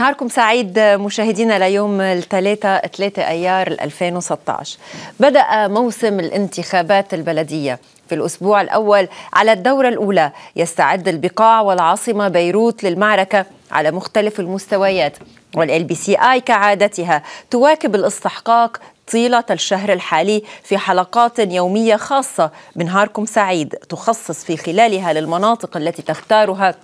نهاركم سعيد مشاهدينا ليوم الثلاثاء 3 ايار 2016 بدأ موسم الانتخابات البلدية في الأسبوع الأول على الدورة الأولى يستعد البقاع والعاصمة بيروت للمعركة على مختلف المستويات والال بي سي اي كعادتها تواكب الاستحقاق طيلة الشهر الحالي في حلقات يومية خاصة بنهاركم سعيد تخصص في خلالها للمناطق التي تختارها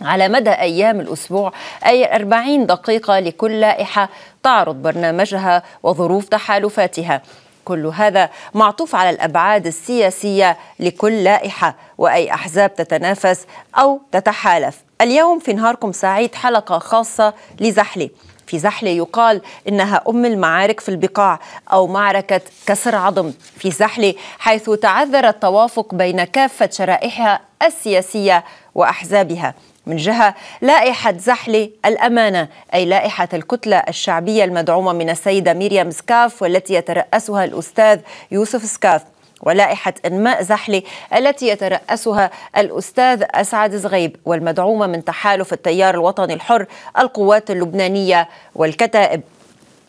على مدى أيام الأسبوع أي 40 دقيقة لكل لائحة تعرض برنامجها وظروف تحالفاتها كل هذا معطوف على الأبعاد السياسية لكل لائحة وأي أحزاب تتنافس أو تتحالف اليوم في نهاركم سعيد حلقة خاصة لزحلة في زحلة يقال إنها أم المعارك في البقاع أو معركة كسر عظم في زحلة حيث تعذر التوافق بين كافة شرائحها السياسية وأحزابها من جهة لائحة زحل الأمانة أي لائحة الكتلة الشعبية المدعومة من السيدة ميريام سكاف والتي يترأسها الأستاذ يوسف سكاف ولائحة إنماء زحلة التي يترأسها الأستاذ أسعد زغيب والمدعومة من تحالف التيار الوطني الحر القوات اللبنانية والكتائب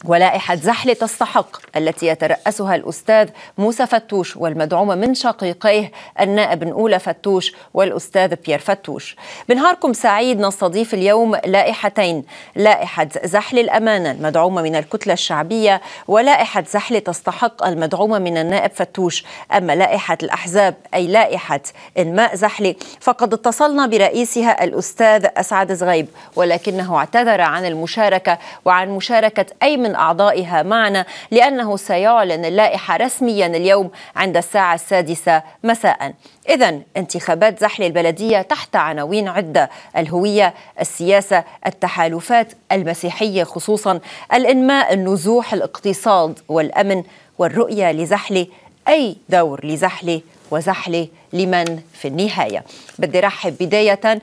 ولائحة زحل تستحق التي يترأسها الأستاذ موسى فتوش والمدعومة من شقيقيه النائب نقولة فتوش والأستاذ بيير فتوش بنهاركم سعيد نستضيف اليوم لائحتين لائحة زحل الأمانة المدعومة من الكتلة الشعبية ولائحة زحل تستحق المدعومة من النائب فتوش أما لائحة الأحزاب أي لائحة إنماء زحل فقد اتصلنا برئيسها الأستاذ أسعد زغيب ولكنه اعتذر عن المشاركة وعن مشاركة أي من أعضائها معنا لأنه سيعلن اللائحة رسميا اليوم عند الساعة السادسة مساء إذا انتخابات زحل البلدية تحت عناوين عدة الهوية السياسة التحالفات المسيحية خصوصا الإنماء النزوح الاقتصاد والأمن والرؤية لزحلة أي دور لزحلة وزحلة لمن في النهاية بدي رحب بداية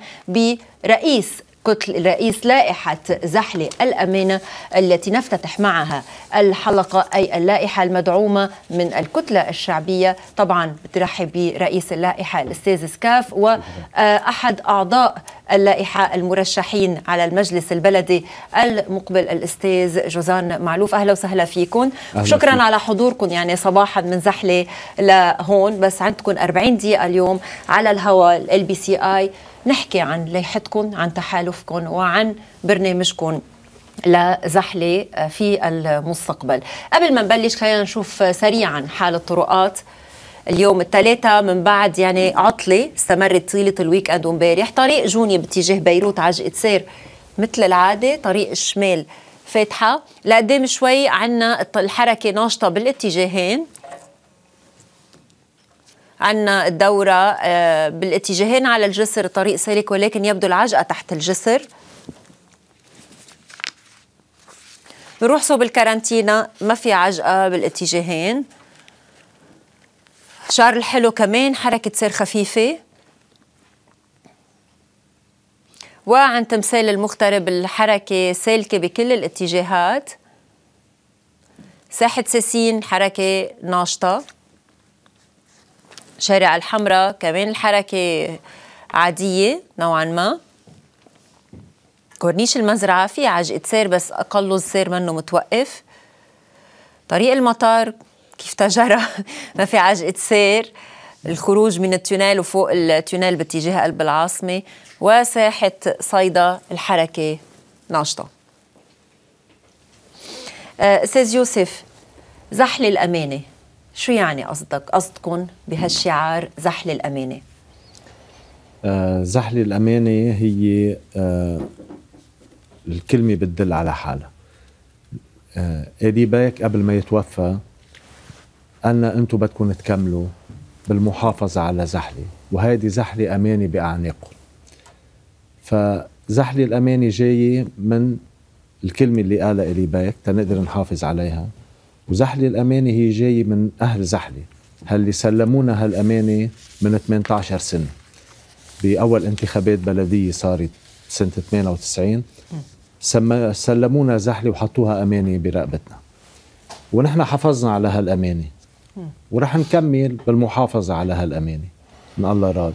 برئيس كتل رئيس لائحة زحلة الأمانة التي نفتتح معها الحلقة أي اللائحة المدعومة من الكتلة الشعبية طبعا بترحب برئيس اللائحة الأستاذ سكاف وأحد أعضاء اللائحة المرشحين على المجلس البلدي المقبل الأستاذ جوزان معلوف أهلا وسهلا فيكم شكرا فيك. على حضوركم يعني صباحا من زحلة لهون بس عندكم 40 دقيقة اليوم على الهواء ال بي سي اي نحكي عن لائحتكم عن تحالفكم وعن برنامجكم لزحلة آه، في المستقبل قبل ما نبلش خلينا نشوف سريعا حال الطرقات اليوم الثلاثاء من بعد يعني عطلة استمرت طيلة الويك اند ومبارح طريق جوني باتجاه بيروت عجقة سير مثل العادة طريق الشمال فاتحة لقدام شوي عنا الحركة ناشطة بالاتجاهين عندنا الدورة آه، بالاتجاهين على الجسر طريق سالك ولكن يبدو العجقة تحت الجسر نروح صوب الكارانتينا ما في عجقة بالاتجاهين شعر الحلو كمان حركة سير خفيفة وعن تمثال المغترب الحركة سالكة بكل الاتجاهات ساحة ساسين حركة ناشطة شارع الحمراء كمان الحركة عادية نوعا ما كورنيش المزرعة في عجقة سير بس أقل السير منه متوقف طريق المطار كيف تجرى ما في عجقة سير الخروج من التونيل وفوق التونيل باتجاه قلب العاصمة وساحة صيدا الحركة ناشطة آه، أستاذ يوسف زحل الأمانة شو يعني قصدك قصدكم بهالشعار زحل الأمانة آه زحل الأمانة هي آه الكلمة بتدل على حالها آه إيدي بايك قبل ما يتوفى قالنا أنتم بدكم تكملوا بالمحافظة على زحلي وهيدي زحلي أمانة بأعناقكم فزحلي الأمانة جاية من الكلمة اللي قالها إلي بايك تنقدر نحافظ عليها وزحلي الأمانة هي جاية من أهل زحلي هاللي سلمونا هالأمانة من 18 سنة بأول انتخابات بلدية صارت سنة 98 سلمونا زحلي وحطوها أمانة برقبتنا ونحن حافظنا على هالأمانة ورح نكمل بالمحافظة على هالأمانة إن الله راد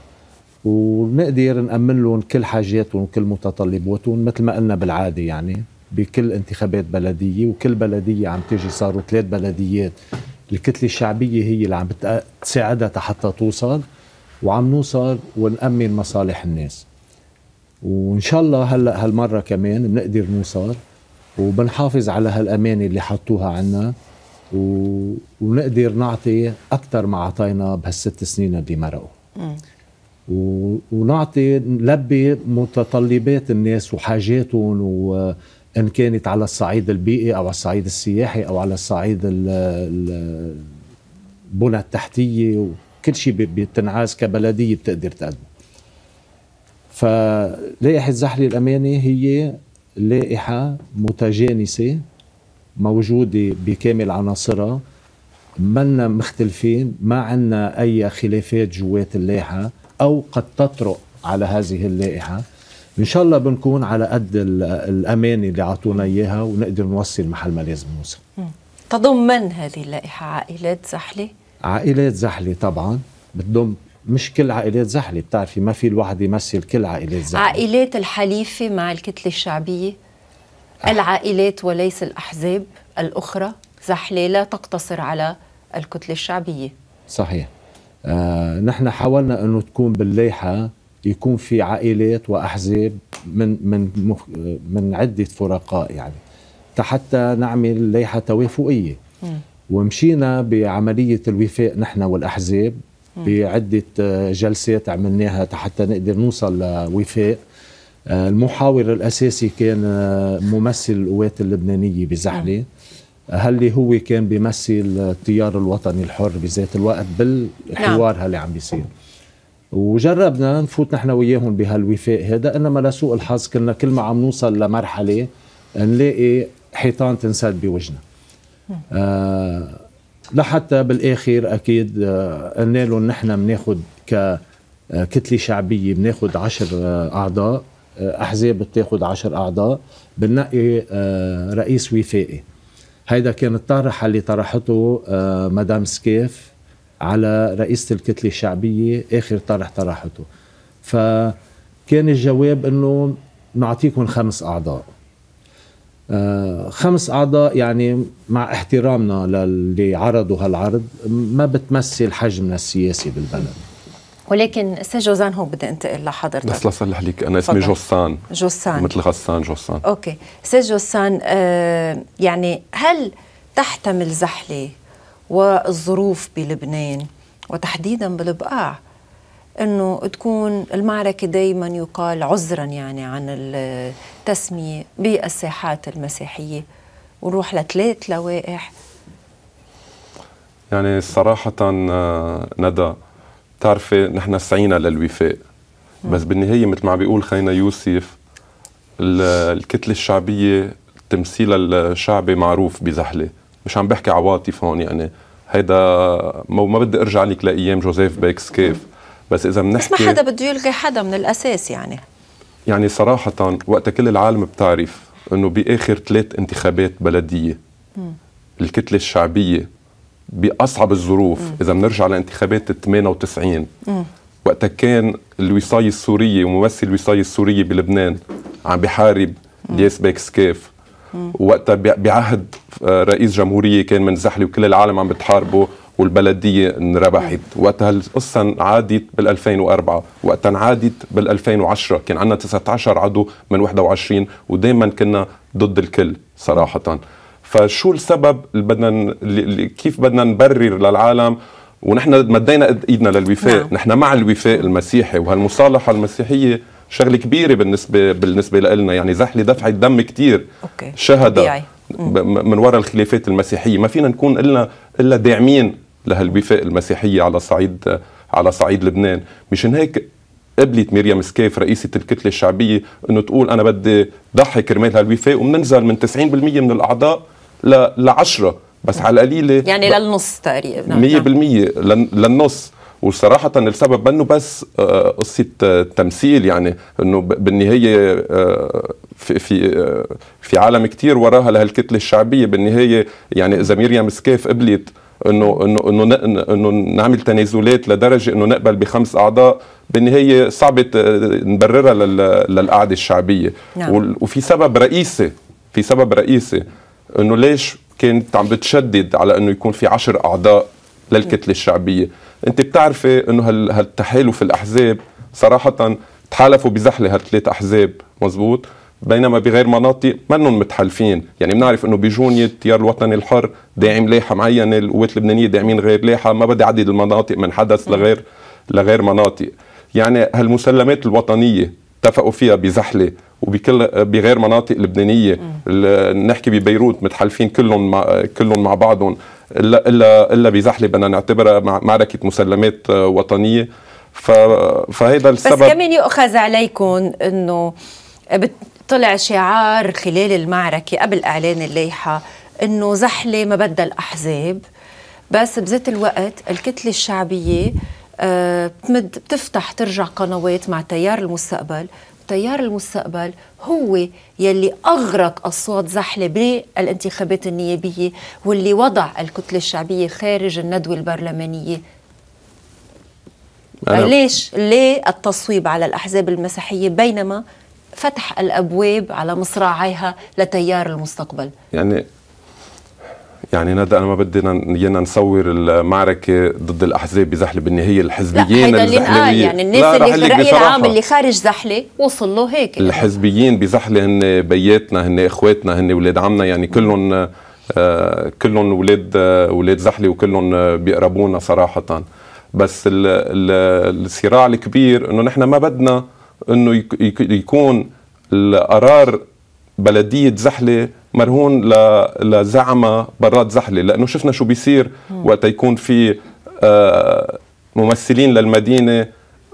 ونقدر نأمن لهم كل حاجاتهم وكل متطلباتهم مثل ما قلنا بالعادة يعني بكل انتخابات بلديه وكل بلديه عم تيجي صاروا ثلاث بلديات الكتله الشعبيه هي اللي عم بتساعدها حتى توصل وعم نوصل ونأمن مصالح الناس وان شاء الله هلا هالمره كمان بنقدر نوصل وبنحافظ على هالامانه اللي حطوها عنا و... ونقدر نعطي اكثر ما اعطينا بهالست سنين اللي مرقوا و... ونعطي نلبي متطلبات الناس وحاجاتهم و... ان كانت على الصعيد البيئي او على الصعيد السياحي او على الصعيد البنى التحتيه وكل شيء بتنعاز كبلديه بتقدر تقدمه. فلائحه زحلي الامانه هي لائحه متجانسه موجوده بكامل عناصرها منا مختلفين ما عندنا اي خلافات جوات اللائحه او قد تطرق على هذه اللائحه ان شاء الله بنكون على قد الامانه اللي اعطونا اياها ونقدر نوصل محل ما لازم نوصل تضم من هذه اللائحه عائلات زحله عائلات زحله طبعا بتضم مش كل عائلات زحله بتعرفي ما في الواحد يمثل كل عائلات زحله عائلات الحليفه مع الكتله الشعبيه العائلات وليس الاحزاب الاخرى زحله لا تقتصر على الكتله الشعبيه صحيح آه، نحن حاولنا انه تكون باللائحه يكون في عائلات واحزاب من من من عده فرقاء يعني حتى نعمل لائحه توافقيه ومشينا بعمليه الوفاق نحن والاحزاب بعده جلسات عملناها حتى نقدر نوصل لوفاق آه، المحاور الاساسي كان آه، ممثل القوات اللبنانيه بزحله هل هو كان بيمثل التيار الوطني الحر بذات الوقت بالحوار نعم. هاللي عم بيصير وجربنا نفوت نحن وياهم بهالوفاء هذا انما لسوء الحظ كنا كل ما عم نوصل لمرحله نلاقي حيطان تنسد بوجهنا آه لحتى بالاخر اكيد آه قلنا لهم نحن بناخذ ككتله آه، شعبيه بناخذ عشر آه اعضاء آه، احزاب بتاخذ عشر اعضاء بنقي آه، رئيس وفائي هيدا كان الطرح اللي طرحته مدام سكيف على رئيسة الكتلة الشعبية آخر طرح طرحته فكان الجواب أنه نعطيكم خمس أعضاء آه، خمس أعضاء يعني مع احترامنا للي عرضوا هالعرض ما بتمثل حجمنا السياسي بالبلد ولكن استاذ جوزان هو بدي انتقل لحضرتك بس لصلح لك انا اسمي جوسان جوسان مثل غسان جوسان اوكي استاذ جوسان آه يعني هل تحتمل زحله والظروف بلبنان وتحديدا بالبقاع انه تكون المعركه دائما يقال عذرا يعني عن التسميه بالساحات المسيحيه ونروح لثلاث لوائح يعني صراحة آه، ندى بتعرفي نحن سعينا للوفاق بس بالنهاية مثل ما عم بيقول خينا يوسف الكتلة الشعبية تمثيلها الشعبي معروف بزحلة مش عم بحكي عواطف هون يعني هيدا ما بدي ارجع لك لايام جوزيف بيكس كيف بس اذا بنحكي بس ما حدا بده يلغي حدا من الاساس يعني يعني صراحه وقت كل العالم بتعرف انه باخر ثلاث انتخابات بلديه م. الكتله الشعبيه باصعب الظروف م. اذا بنرجع لانتخابات 98 وقتها كان الوصاية السورية وممثل الوصاية السورية بلبنان عم بحارب الياس بيكس كيف وقتها بعهد آه، رئيس جمهوريه كان من زحلي وكل العالم عم بتحاربه والبلديه انربحت وقتها القصه عادت بال2004 وقتها عادت بال2010 كان عندنا 19 عضو من 21 ودائما كنا ضد الكل صراحه فشو السبب اللي بدنا كيف بدنا نبرر للعالم ونحن مدينا ايدنا للوفاء نعم. نحن مع الوفاء المسيحي وهالمصالحه المسيحيه شغله كبيره بالنسبه بالنسبه لنا يعني زحله دفعت دم كثير شهداء من وراء الخلافات المسيحيه ما فينا نكون الا الا داعمين لهالوفاء المسيحيه على صعيد على صعيد لبنان مشان هيك قبلت مريم سكاف رئيسة الكتلة الشعبية انه تقول انا بدي ضحي كرمال هالوفاء وبننزل من 90% من الاعضاء ل 10 بس على القليله يعني للنص تقريبا 100% نعم. للنص وصراحة السبب منه بس آه، قصة آه، التمثيل يعني انه بالنهاية آه، في في في عالم كتير وراها لهالكتلة الشعبية بالنهاية يعني اذا مريم سكاف قبلت انه انه انه انه نعمل تنازلات لدرجه انه نقبل بخمس اعضاء بالنهايه صعبه نبررها للقعده الشعبيه نعم. وفي سبب رئيسي في سبب رئيسي انه ليش كانت عم بتشدد على انه يكون في عشر اعضاء للكتله الشعبيه انت بتعرفي انه هالتحالف الاحزاب صراحه تحالفوا بزحله هالثلاث احزاب مزبوط بينما بغير مناطق منهم متحالفين يعني بنعرف انه بجونية التيار الوطني الحر داعم لائحه معينه القوات اللبنانيه داعمين غير لائحه ما بدي عدد المناطق من حدث لغير لغير مناطق يعني هالمسلمات الوطنيه اتفقوا فيها بزحله وبكل بغير مناطق لبنانيه نحكي ببيروت متحالفين كلهم مع كلهم مع بعضهم الا الا الا بزحله بدنا نعتبرها معركه مسلمات آه، وطنيه فهيدا السبب بس كمان يؤخذ عليكم انه طلع شعار خلال المعركه قبل اعلان اللائحه انه زحله ما بدها الاحزاب بس بذات الوقت الكتله الشعبيه آه، بتمد بتفتح ترجع قنوات مع تيار المستقبل تيار المستقبل هو يلي أغرق الصوت زحلة بالانتخابات النيابية واللي وضع الكتلة الشعبية خارج الندوة البرلمانية أه، ليش ليه التصويب على الأحزاب المسيحية بينما فتح الأبواب على مصراعيها لتيار المستقبل يعني يعني ندى انا ما بدنا ايانا نصور المعركه ضد الاحزاب بزحله بالنهايه الحزبيين لا الزحلويين يعني الناس لا اللي بالراي العام اللي خارج زحله وصل له هيك الحزبيين بزحله هن بياتنا هن اخواتنا هن اولاد عمنا يعني كلهم آه كلهم اولاد اولاد آه، زحله وكلهم آه، بيقربونا صراحه بس الـ الـ الصراع الكبير انه نحن ما بدنا انه يكون القرار بلديه زحله مرهون لزعمة براد زحله لانه شفنا شو بيصير وقت يكون في آه، ممثلين للمدينه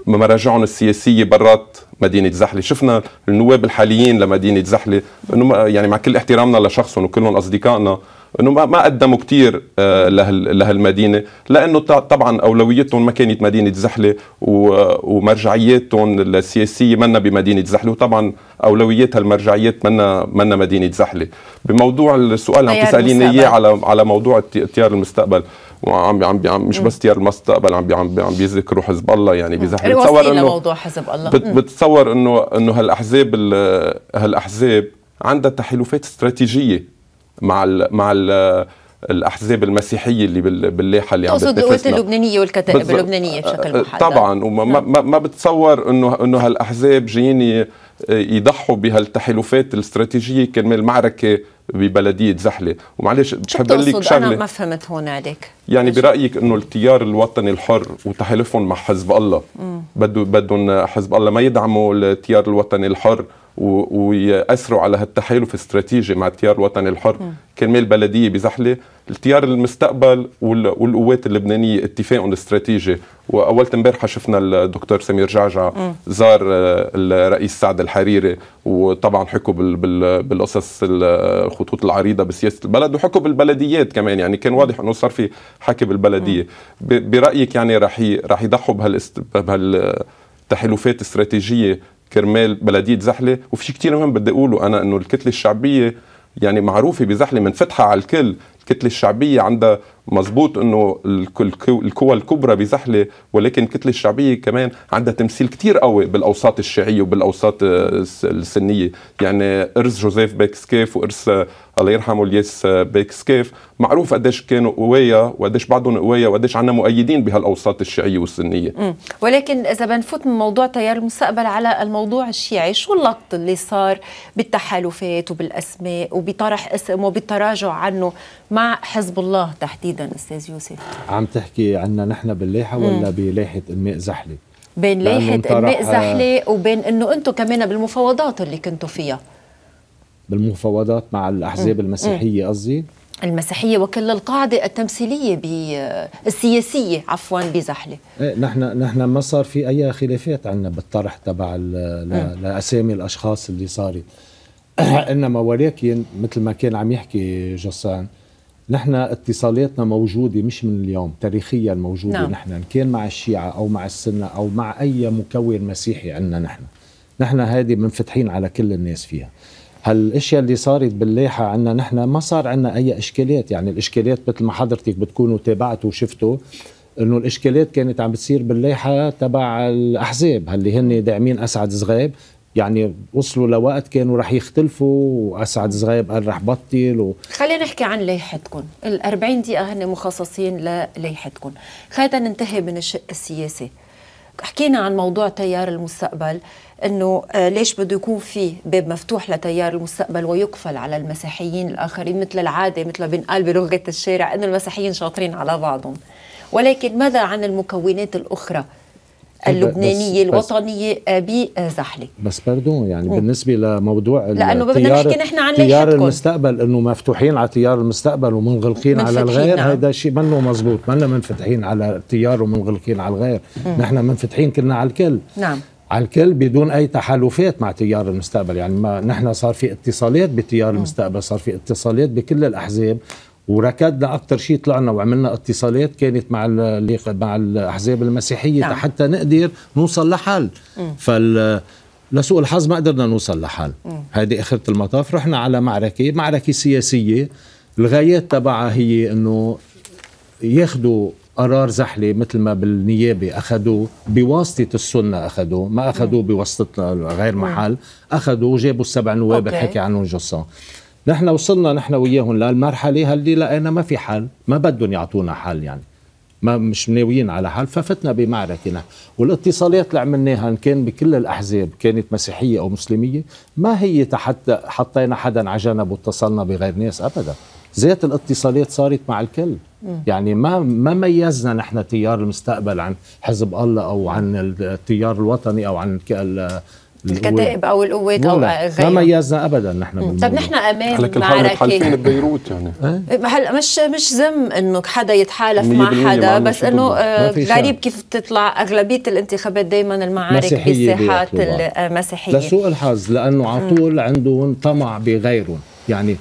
مراجعهم السياسيه برات مدينه زحله، شفنا النواب الحاليين لمدينه زحله انه يعني مع كل احترامنا لشخصهم وكلهم اصدقائنا انه ما ما قدموا كثير آه، لهالمدينه لانه طبعا اولويتهم ما كانت مدينه زحله ومرجعياتهم السياسيه منا بمدينه زحله وطبعا اولويات هالمرجعيات منا منا مدينه زحله بموضوع السؤال عم تساليني اياه على على موضوع تيار المستقبل وعم عم عم مش بس تيار المستقبل عم عم عم بيذكروا حزب الله يعني بزحله بتصور انه موضوع حزب الله بتصور انه انه هالاحزاب هالاحزاب عندها تحالفات استراتيجيه مع الـ مع الـ الاحزاب المسيحيه اللي باللاحه اللي عم تقصد القوات اللبنانيه والكتائب بتز... اللبنانيه بشكل أه، أه، محدد طبعا وما نعم. ما, ما بتصور انه انه هالاحزاب جايين يضحوا بهالتحالفات الاستراتيجيه كرمال معركه ببلديه زحله ومعلش بحب اقول لك شغله انا ما فهمت هون عليك يعني برايك انه التيار الوطني الحر وتحالفهم مع حزب الله بده بدهم حزب الله ما يدعموا التيار الوطني الحر ويأثروا على هالتحالف الاستراتيجي مع التيار الوطني الحر كرمال بلدية بزحلة التيار المستقبل والقوات اللبنانية اتفاق استراتيجي وأول امبارحة شفنا الدكتور سمير جعجع زار آه، الرئيس سعد الحريري وطبعا حكوا بالقصص الخطوط العريضة بسياسة البلد وحكوا بالبلديات كمان يعني كان واضح أنه صار في حكي بالبلدية برأيك يعني رح رح يضحوا بهال تحالفات استراتيجيه كرمال بلديه زحله وفي شيء كثير مهم بدي اقوله انا انه الكتله الشعبيه يعني معروفه بزحله منفتحه على الكل الكتله الشعبيه عندها مزبوط انه القوى الكبرى بزحله ولكن الكتله الشعبيه كمان عندها تمثيل كتير قوي بالاوساط الشيعيه وبالاوساط آه، السنيه يعني ارث جوزيف بيكسكيف وارث آه، الله يرحمه الياس آه، بيكسكيف معروف قديش كانوا قوية وقديش بعضهم قوية وقديش عندنا مؤيدين بهالاوساط الشيعيه والسنيه مم. ولكن اذا بنفوت من موضوع تيار المستقبل على الموضوع الشيعي شو اللقط اللي صار بالتحالفات وبالاسماء وبطرح اسم وبالتراجع عنه مع حزب الله تحديدا استاذ يوسف عم تحكي عنا نحن باللايحه ولا بلايحه الماء زحله بين لايحه الماء آه، زحله وبين انه انتم كمان بالمفاوضات اللي كنتوا فيها بالمفاوضات مع الاحزاب المسيحيه قصدي المسيحية وكل القاعدة التمثيلية آه، السياسية عفوا بزحلة إيه نحن نحن ما صار في أي خلافات عندنا بالطرح تبع لأسامي الأشخاص اللي صارت إنما ولكن مثل ما كان عم يحكي جسان نحن اتصالاتنا موجودة مش من اليوم تاريخيا موجودة نعم. نحن إن كان مع الشيعة أو مع السنة أو مع أي مكون مسيحي عندنا نحن نحن هذه منفتحين على كل الناس فيها هالاشياء اللي صارت باللاحه عندنا نحن ما صار عندنا اي اشكالات يعني الاشكالات مثل ما حضرتك بتكونوا تابعتوا وشفتوا انه الاشكالات كانت عم بتصير باللايحه تبع الاحزاب اللي هن داعمين اسعد صغيب يعني وصلوا لوقت كانوا رح يختلفوا واسعد صغيب قال رح بطل و... خلينا نحكي عن لائحتكم ال 40 دقيقه هن مخصصين للائحتكم خلينا ننتهي من الشق السياسي حكينا عن موضوع تيار المستقبل انه آه، ليش بده يكون في باب مفتوح لتيار المستقبل ويقفل على المسيحيين الاخرين مثل العاده مثل ما بنقال بلغه الشارع انه المسيحيين شاطرين على بعضهم ولكن ماذا عن المكونات الاخرى اللبنانيه الوطنيه بزحله بس آه، بردون يعني بالنسبه لموضوع لانه بدنا نحكي نحن عن تيار المستقبل انه مفتوحين على تيار المستقبل ومنغلقين على الغير نعم. هذا شيء منه مزبوط منا منفتحين على التيار ومنغلقين على الغير مم. نحن منفتحين كلنا على الكل نعم على الكل بدون اي تحالفات مع تيار المستقبل يعني ما نحن صار في اتصالات بتيار المستقبل صار في اتصالات بكل الاحزاب وركضنا اكثر شيء طلعنا وعملنا اتصالات كانت مع مع الاحزاب المسيحيه نعم. حتى نقدر نوصل لحل فال لسوء الحظ ما قدرنا نوصل لحل هذه اخره المطاف رحنا على معركه معركه سياسيه الغايات تبعها هي انه ياخذوا قرار زحله مثل ما بالنيابه اخذوه بواسطه السنه اخذوه ما اخذوه بواسطتنا غير محل اخذوه وجابوا السبع نواب حكي عنهم جوسون نحن وصلنا نحن وياهم للمرحله هاللي لقينا ما في حل ما بدهم يعطونا حل يعني ما مش ناويين على حل ففتنا بمعركه نحن والاتصالات اللي عملناها ان كان بكل الاحزاب كانت مسيحيه او مسلميه ما هي تحت حطينا حدا على جنب واتصلنا بغير ناس ابدا ذات الاتصالات صارت مع الكل يعني ما ما ميزنا نحن تيار المستقبل عن حزب الله او عن التيار الوطني او عن الكتائب او القوات او غيره ما ميزنا ابدا نحن طب نحن امام معركه ببيروت يعني إيه، هلا مش مش ذم انه حدا يتحالف مع حدا بس انه آه، غريب كيف بتطلع اغلبيه الانتخابات دائما المعارك بالساحات المسيحيه آه، لسوء الحظ لانه على طول عندهم طمع بغيرهم يعني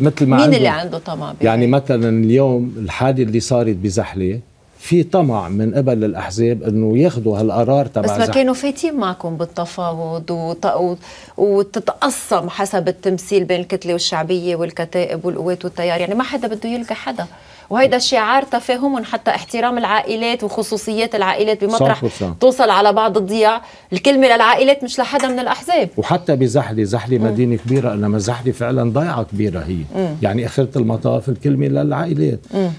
مثل ما مين اللي عنده طمع بغيره؟ يعني مثلا اليوم الحادث اللي صارت بزحله في طمع من قبل الاحزاب انه ياخذوا هالقرار تبع بس ما كانوا فاتين معكم بالتفاوض وت... وتتقسم حسب التمثيل بين الكتله والشعبيه والكتائب والقوات والتيار يعني ما حدا بده يلقى حدا وهيدا شعار تفاهم حتى احترام العائلات وخصوصيات العائلات بمطرح 100%. توصل على بعض الضياع الكلمه للعائلات مش لحدا من الاحزاب وحتى بزحله زحله مدينه كبيره انما زحله فعلا ضيعه كبيره هي م. يعني اخره المطاف الكلمه للعائلات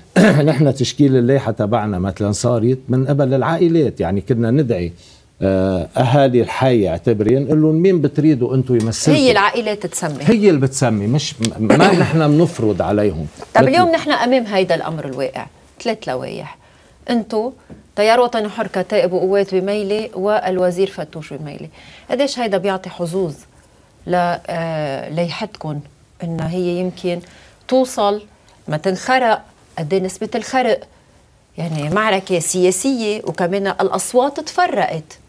نحن تشكيل اللائحه تبعنا مثلا صارت من قبل العائلات يعني كنا ندعي آه، اهالي الحي يعتبرين قال لهم مين بتريدوا انتم يمثلوا هي العائلات تسمي هي اللي بتسمي مش ما نحن بنفرض عليهم طب اليوم نحن امام هيدا الامر الواقع ثلاث لوائح انتم تيار وطني حر كتائب وقوات بميلي والوزير فتوش بميلي قديش هيدا بيعطي حظوظ ل آه، ليحتكم ان هي يمكن توصل ما تنخرق قد إيه نسبة الخرق يعني معركة سياسية وكمان الأصوات تفرقت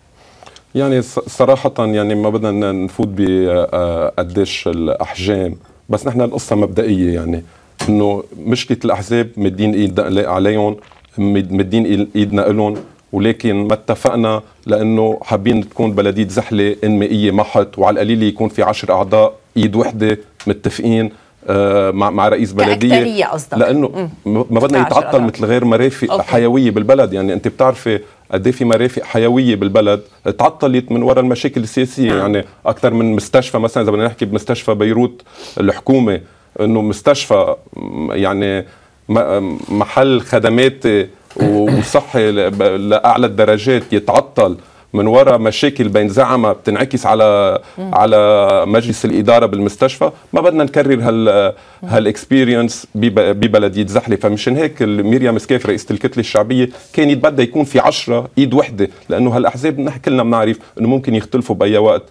يعني صراحة يعني ما بدنا نفوت بقديش الأحجام بس نحن القصة مبدئية يعني انه مشكله الاحزاب مدين ايدنا عليهم مدين ايدنا لهم ولكن ما اتفقنا لانه حابين تكون بلديه زحله انمائيه محت وعلى القليله يكون في عشر اعضاء ايد وحده متفقين آه، مع مع رئيس بلديه قصدك لانه ما بدنا يتعطل مثل غير مرافق أوكي. حيويه بالبلد يعني انت بتعرفي قد إيه في مرافق حيويه بالبلد تعطلت من وراء المشاكل السياسيه م. نعم. يعني اكثر من مستشفى مثلا اذا بدنا نحكي بمستشفى بيروت الحكومه انه مستشفى يعني محل خدمات وصحي لاعلى الدرجات يتعطل من وراء مشاكل بين زعمه بتنعكس على مم. على مجلس الاداره بالمستشفى ما بدنا نكرر هال هالاكسبيرينس ببلديه زحله فمشان هيك ميريا سكاف رئيسه الكتله الشعبيه كان يتبدى يكون في عشرة ايد وحده لانه هالاحزاب نحن كلنا بنعرف انه ممكن يختلفوا باي وقت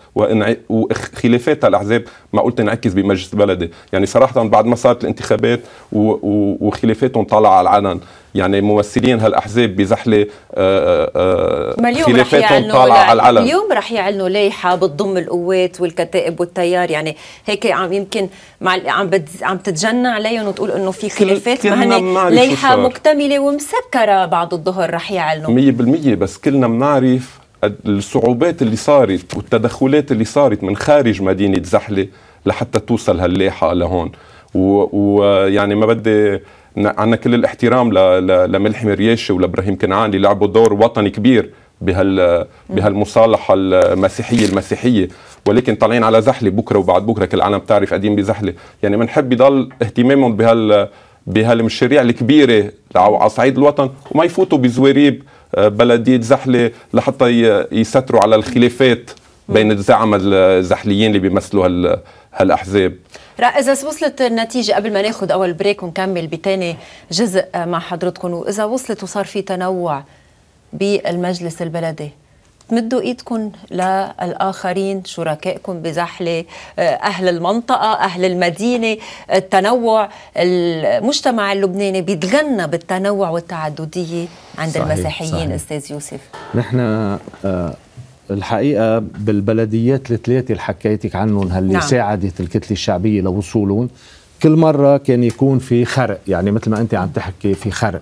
وخلافات هالاحزاب معقول تنعكس بمجلس بلدي يعني صراحه بعد ما صارت الانتخابات وخلافاتهم طالعه على العلن يعني ممثلين هالاحزاب بزحله آه، آه، آه، خلافاتهم طالعه على العلن اليوم رح يعلنوا لائحه بتضم القوات والكتائب والتيار يعني هيك عم يمكن مع عم بت عم تتجنى عليهم وتقول انه في خلافات ما هن لائحه مكتمله ومسكره بعد الظهر رح يعلنوا 100% بس كلنا بنعرف الصعوبات اللي صارت والتدخلات اللي صارت من خارج مدينه زحله لحتى توصل هاللائحه لهون ويعني ما بدي عندنا كل الاحترام لملحم رياشي ولابراهيم كنعان اللي لعبوا دور وطني كبير بهال بهالمصالحه المسيحيه المسيحيه ولكن طالعين على زحله بكره وبعد بكره كل العالم بتعرف قديم إيه بزحله يعني بنحب يضل اهتمامهم بهال بهالمشاريع الكبيره على صعيد الوطن وما يفوتوا بزويريب آه، بلديه زحله لحتى يستروا على الخلافات بين الزعماء الزحليين اللي بيمثلوا هالاحزاب إذا وصلت النتيجة قبل ما ناخذ أول بريك ونكمل بثاني جزء مع حضرتكم وإذا وصلت وصار في تنوع بالمجلس البلدي تمدوا ايدكم للاخرين شركائكم بزحله اهل المنطقه اهل المدينه التنوع المجتمع اللبناني بيتغنى بالتنوع والتعدديه عند صحيح المسيحيين صحيح. استاذ يوسف نحن آه، الحقيقه بالبلديات الثلاثه اللي حكيتك عنهم هاللي نعم. ساعدت الكتله الشعبيه لوصولهم كل مره كان يكون في خرق يعني مثل ما انت عم تحكي في خرق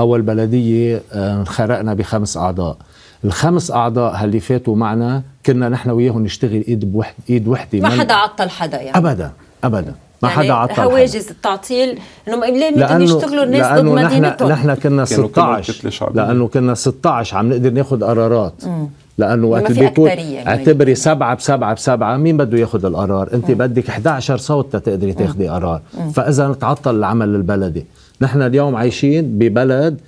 اول بلديه آه، خرقنا بخمس اعضاء الخمس اعضاء اللي فاتوا معنا كنا نحن وياهم نشتغل ايد بوحد ايد وحده ما حدا عطل حدا يعني ابدا ابدا ما يعني حدا عطل هواجس التعطيل انهم ليه بدهم يشتغلوا الناس لأنه ضد مدينتهم نحن نحن كنا 16 لانه كنا 16 عم نقدر ناخذ قرارات مم. لانه وقت يعني اعتبري سبعه بسبعه بسبعه مين بده ياخذ القرار؟ انت مم. بدك 11 صوت تقدري تاخذي قرار، مم. فاذا تعطل العمل البلدي، نحن اليوم عايشين ببلد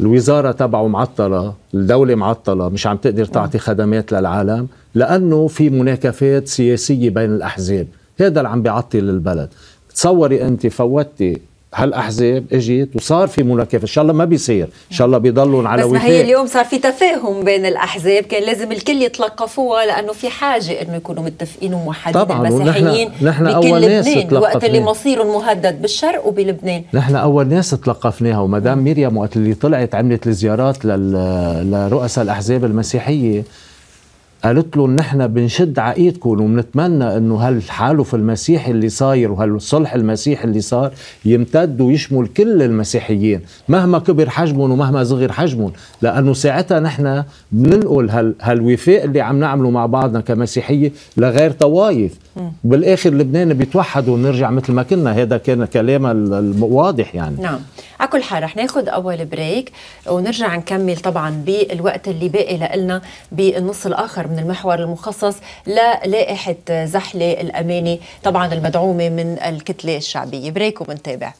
الوزاره تبعه معطله، الدوله معطله، مش عم تقدر تعطي خدمات للعالم لانه في مناكفات سياسيه بين الاحزاب، هذا اللي عم بيعطل البلد، تصوري انت فوتي هالاحزاب اجت وصار في مناكفه ان شاء الله ما بيصير ان شاء الله بيضلوا على بس ما هي اليوم صار في تفاهم بين الاحزاب كان لازم الكل يتلقفوها لانه في حاجه انه يكونوا متفقين وموحدين طبعا المسيحيين نحن, نحن اول ناس وقت اللي مصيره مهدد بالشرق وبلبنان نحن اول ناس تلقفناها ومدام مريم وقت اللي طلعت عملت الزيارات لرؤساء الاحزاب المسيحيه قالت له نحن بنشد على وبنتمنى انه هالحالف المسيحي اللي صاير وهالصلح المسيحي اللي صار يمتد ويشمل كل المسيحيين مهما كبر حجمهم ومهما صغر حجمهم لانه ساعتها نحن بننقل هال هالوفاء اللي عم نعمله مع بعضنا كمسيحيه لغير طوائف بالاخر لبنان بيتوحدوا ونرجع مثل ما كنا هذا كان كلام الواضح يعني نعم على كل حال رح ناخذ اول بريك ونرجع نكمل طبعا بالوقت اللي باقي لنا بالنص الاخر من المحور المخصص للائحه زحله الاماني طبعا المدعومه من الكتله الشعبيه بريك ومنتابع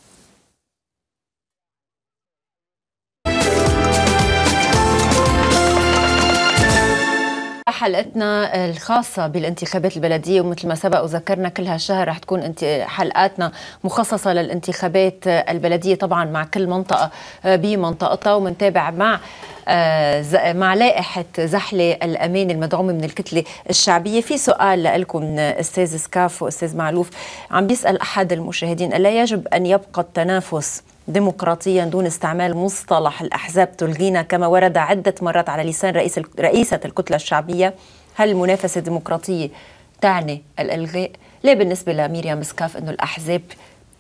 حلقتنا الخاصة بالانتخابات البلدية ومثل ما سبق وذكرنا كل هالشهر رح تكون حلقاتنا مخصصة للانتخابات البلدية طبعا مع كل منطقة آه، بمنطقتها ومنتابع مع آه، مع لائحة زحلة الأمان المدعومة من الكتلة الشعبية في سؤال لكم أستاذ سكاف وأستاذ معلوف عم بيسأل أحد المشاهدين ألا يجب أن يبقى التنافس ديمقراطيا دون استعمال مصطلح الأحزاب تلغينا كما ورد عدة مرات على لسان رئيس رئيسة الكتلة الشعبية هل المنافسة الديمقراطية تعني الإلغاء؟ ليه بالنسبة لميريام سكاف أنه الأحزاب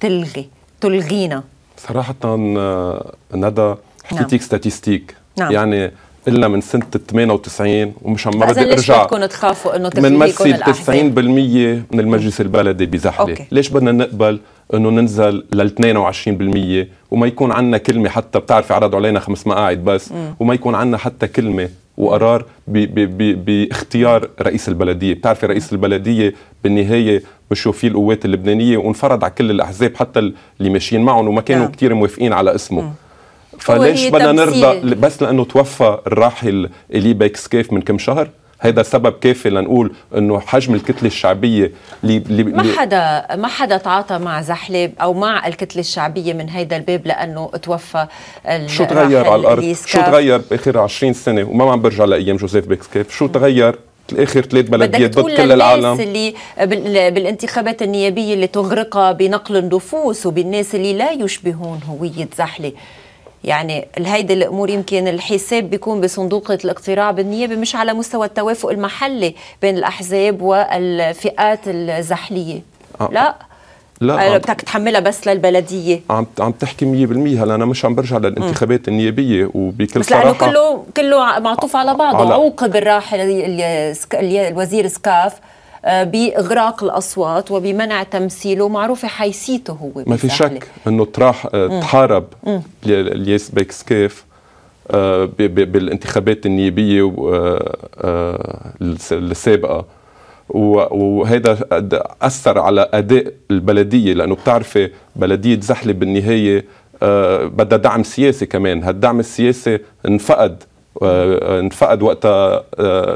تلغي تلغينا؟ صراحة آه، ندى حكيتيك نعم. ستاتيستيك نعم. يعني قلنا من سنة 98 ومش عم بدي ارجع بدكم تخافوا انه بنمثل 90% من المجلس البلدي بزحلة، ليش بدنا نقبل انه ننزل لل 22% وما يكون عندنا كلمه حتى بتعرفي عرضوا علينا خمس مقاعد بس وما يكون عندنا حتى كلمه وقرار باختيار رئيس البلديه، بتعرفي رئيس البلديه بالنهايه مشوا فيه القوات اللبنانيه وانفرض على كل الاحزاب حتى اللي ماشيين معهم وما كانوا نعم. كثير موافقين على اسمه. مم. فليش بدنا نرضى بس لانه توفى الراحل الي بيكسكيف من كم شهر؟ هيدا سبب كافي لنقول انه حجم الكتله الشعبيه اللي اللي ما حدا ما حدا تعاطى مع زحلب او مع الكتله الشعبيه من هيدا الباب لانه توفى شو تغير على الارض؟ شو تغير باخر 20 سنه وما عم برجع لايام جوزيف بيكسكيف، شو تغير؟ اخر ثلاث بلديات ضد كل العالم اللي بالانتخابات النيابيه اللي تغرقها بنقل النفوس وبالناس اللي لا يشبهون هويه زحله يعني هيدي الامور يمكن الحساب بيكون بصندوق الاقتراع بالنيابه مش على مستوى التوافق المحلي بين الاحزاب والفئات الزحليه آه. لا لا آه، بدك تحملها بس للبلديه عم عم تحكي 100% هلا انا مش عم برجع للانتخابات النيابيه وبكل بس صراحه بس لانه كله كله معطوف على بعضه عوقب الراحل الوزير سكاف باغراق الاصوات وبمنع تمثيله معروفه حيسيته هو ما في شك انه تراح آه، تحارب الياس بيكس كيف آه، بالانتخابات النيابيه آه، السابقه وهذا اثر على اداء البلديه لانه بتعرفي بلديه زحله بالنهايه بدها دعم سياسي كمان هالدعم السياسي انفقد انفقد وقتها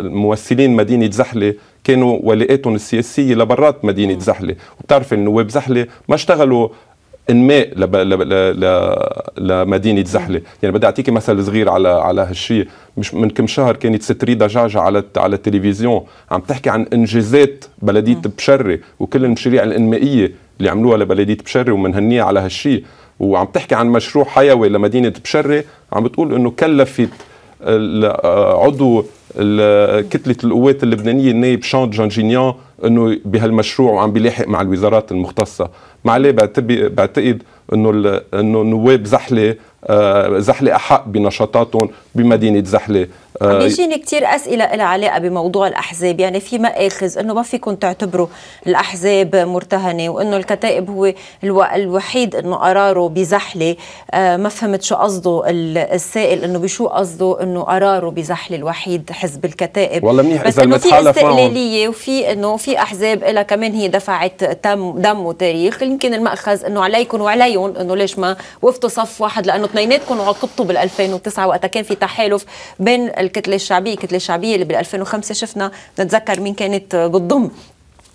ممثلين مدينه زحله كانوا ولاءاتهم السياسيه لبرات مدينه زحله وبتعرف النواب زحله ما اشتغلوا انماء لب... لب... ل... لمدينه زحله، يعني بدي اعطيك مثل صغير على على هالشيء، مش من كم شهر كانت ستري دجاجه على على التلفزيون، عم تحكي عن انجازات بلديه بشري وكل المشاريع الانمائيه اللي عملوها لبلديه بشري ومنهنيها على هالشيء، وعم تحكي عن مشروع حيوي لمدينه بشري، عم بتقول انه كلفت آه، عضو كتله القوات اللبنانيه النائب شان جانجينيان انه بهالمشروع وعم بيلاحق مع الوزارات المختصه مع ليه بعتقد انه انه نواب زحله آه، زحله احق بنشاطاتهم بمدينه زحله آه، عم يجيني كثير اسئله لها علاقه بموضوع الاحزاب يعني في مآخذ انه ما فيكم تعتبروا الاحزاب مرتهنه وانه الكتائب هو الو... الوحيد انه قراره بزحله آه، ما فهمت شو قصده السائل انه بشو قصده انه قراره بزحله الوحيد حزب الكتائب والله منيح بس انه في استقلاليه وفي انه في احزاب لها كمان هي دفعت دم وتاريخ يمكن المأخذ انه عليكم وعليهم انه ليش ما وقفتوا صف واحد لانه واثنيناتكم عاقبتوا بال 2009 وقتها كان في تحالف بين الكتله الشعبيه الكتله الشعبيه اللي بال 2005 شفنا نتذكر مين كانت بتضم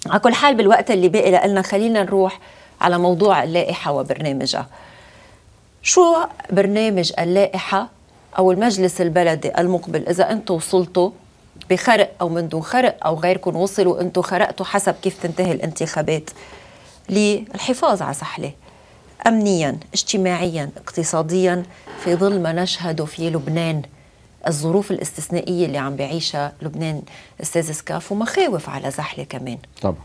على كل حال بالوقت اللي باقي لنا خلينا نروح على موضوع اللائحه وبرنامجها شو برنامج اللائحه او المجلس البلدي المقبل اذا انتم وصلتوا بخرق او من دون خرق او غيركم وصلوا انتم خرقتوا حسب كيف تنتهي الانتخابات للحفاظ على سحله امنيا اجتماعيا اقتصاديا في ظل ما نشهده في لبنان الظروف الاستثنائيه اللي عم بيعيشها لبنان استاذ سكاف ومخاوف على زحله كمان طبعا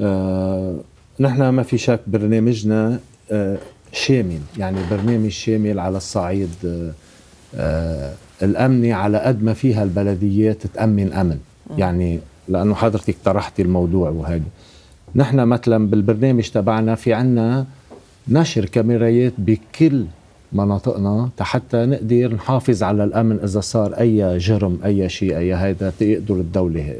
آه نحن ما في شك برنامجنا آه شامل يعني برنامج شامل على الصعيد آه آه الامني على قد ما فيها البلديات تامن امن م. يعني لانه حضرتك طرحتي الموضوع وهذا نحن مثلا بالبرنامج تبعنا في عنا نشر كاميرايات بكل مناطقنا حتى نقدر نحافظ على الامن اذا صار اي جرم اي شيء اي هيدا تقدر الدوله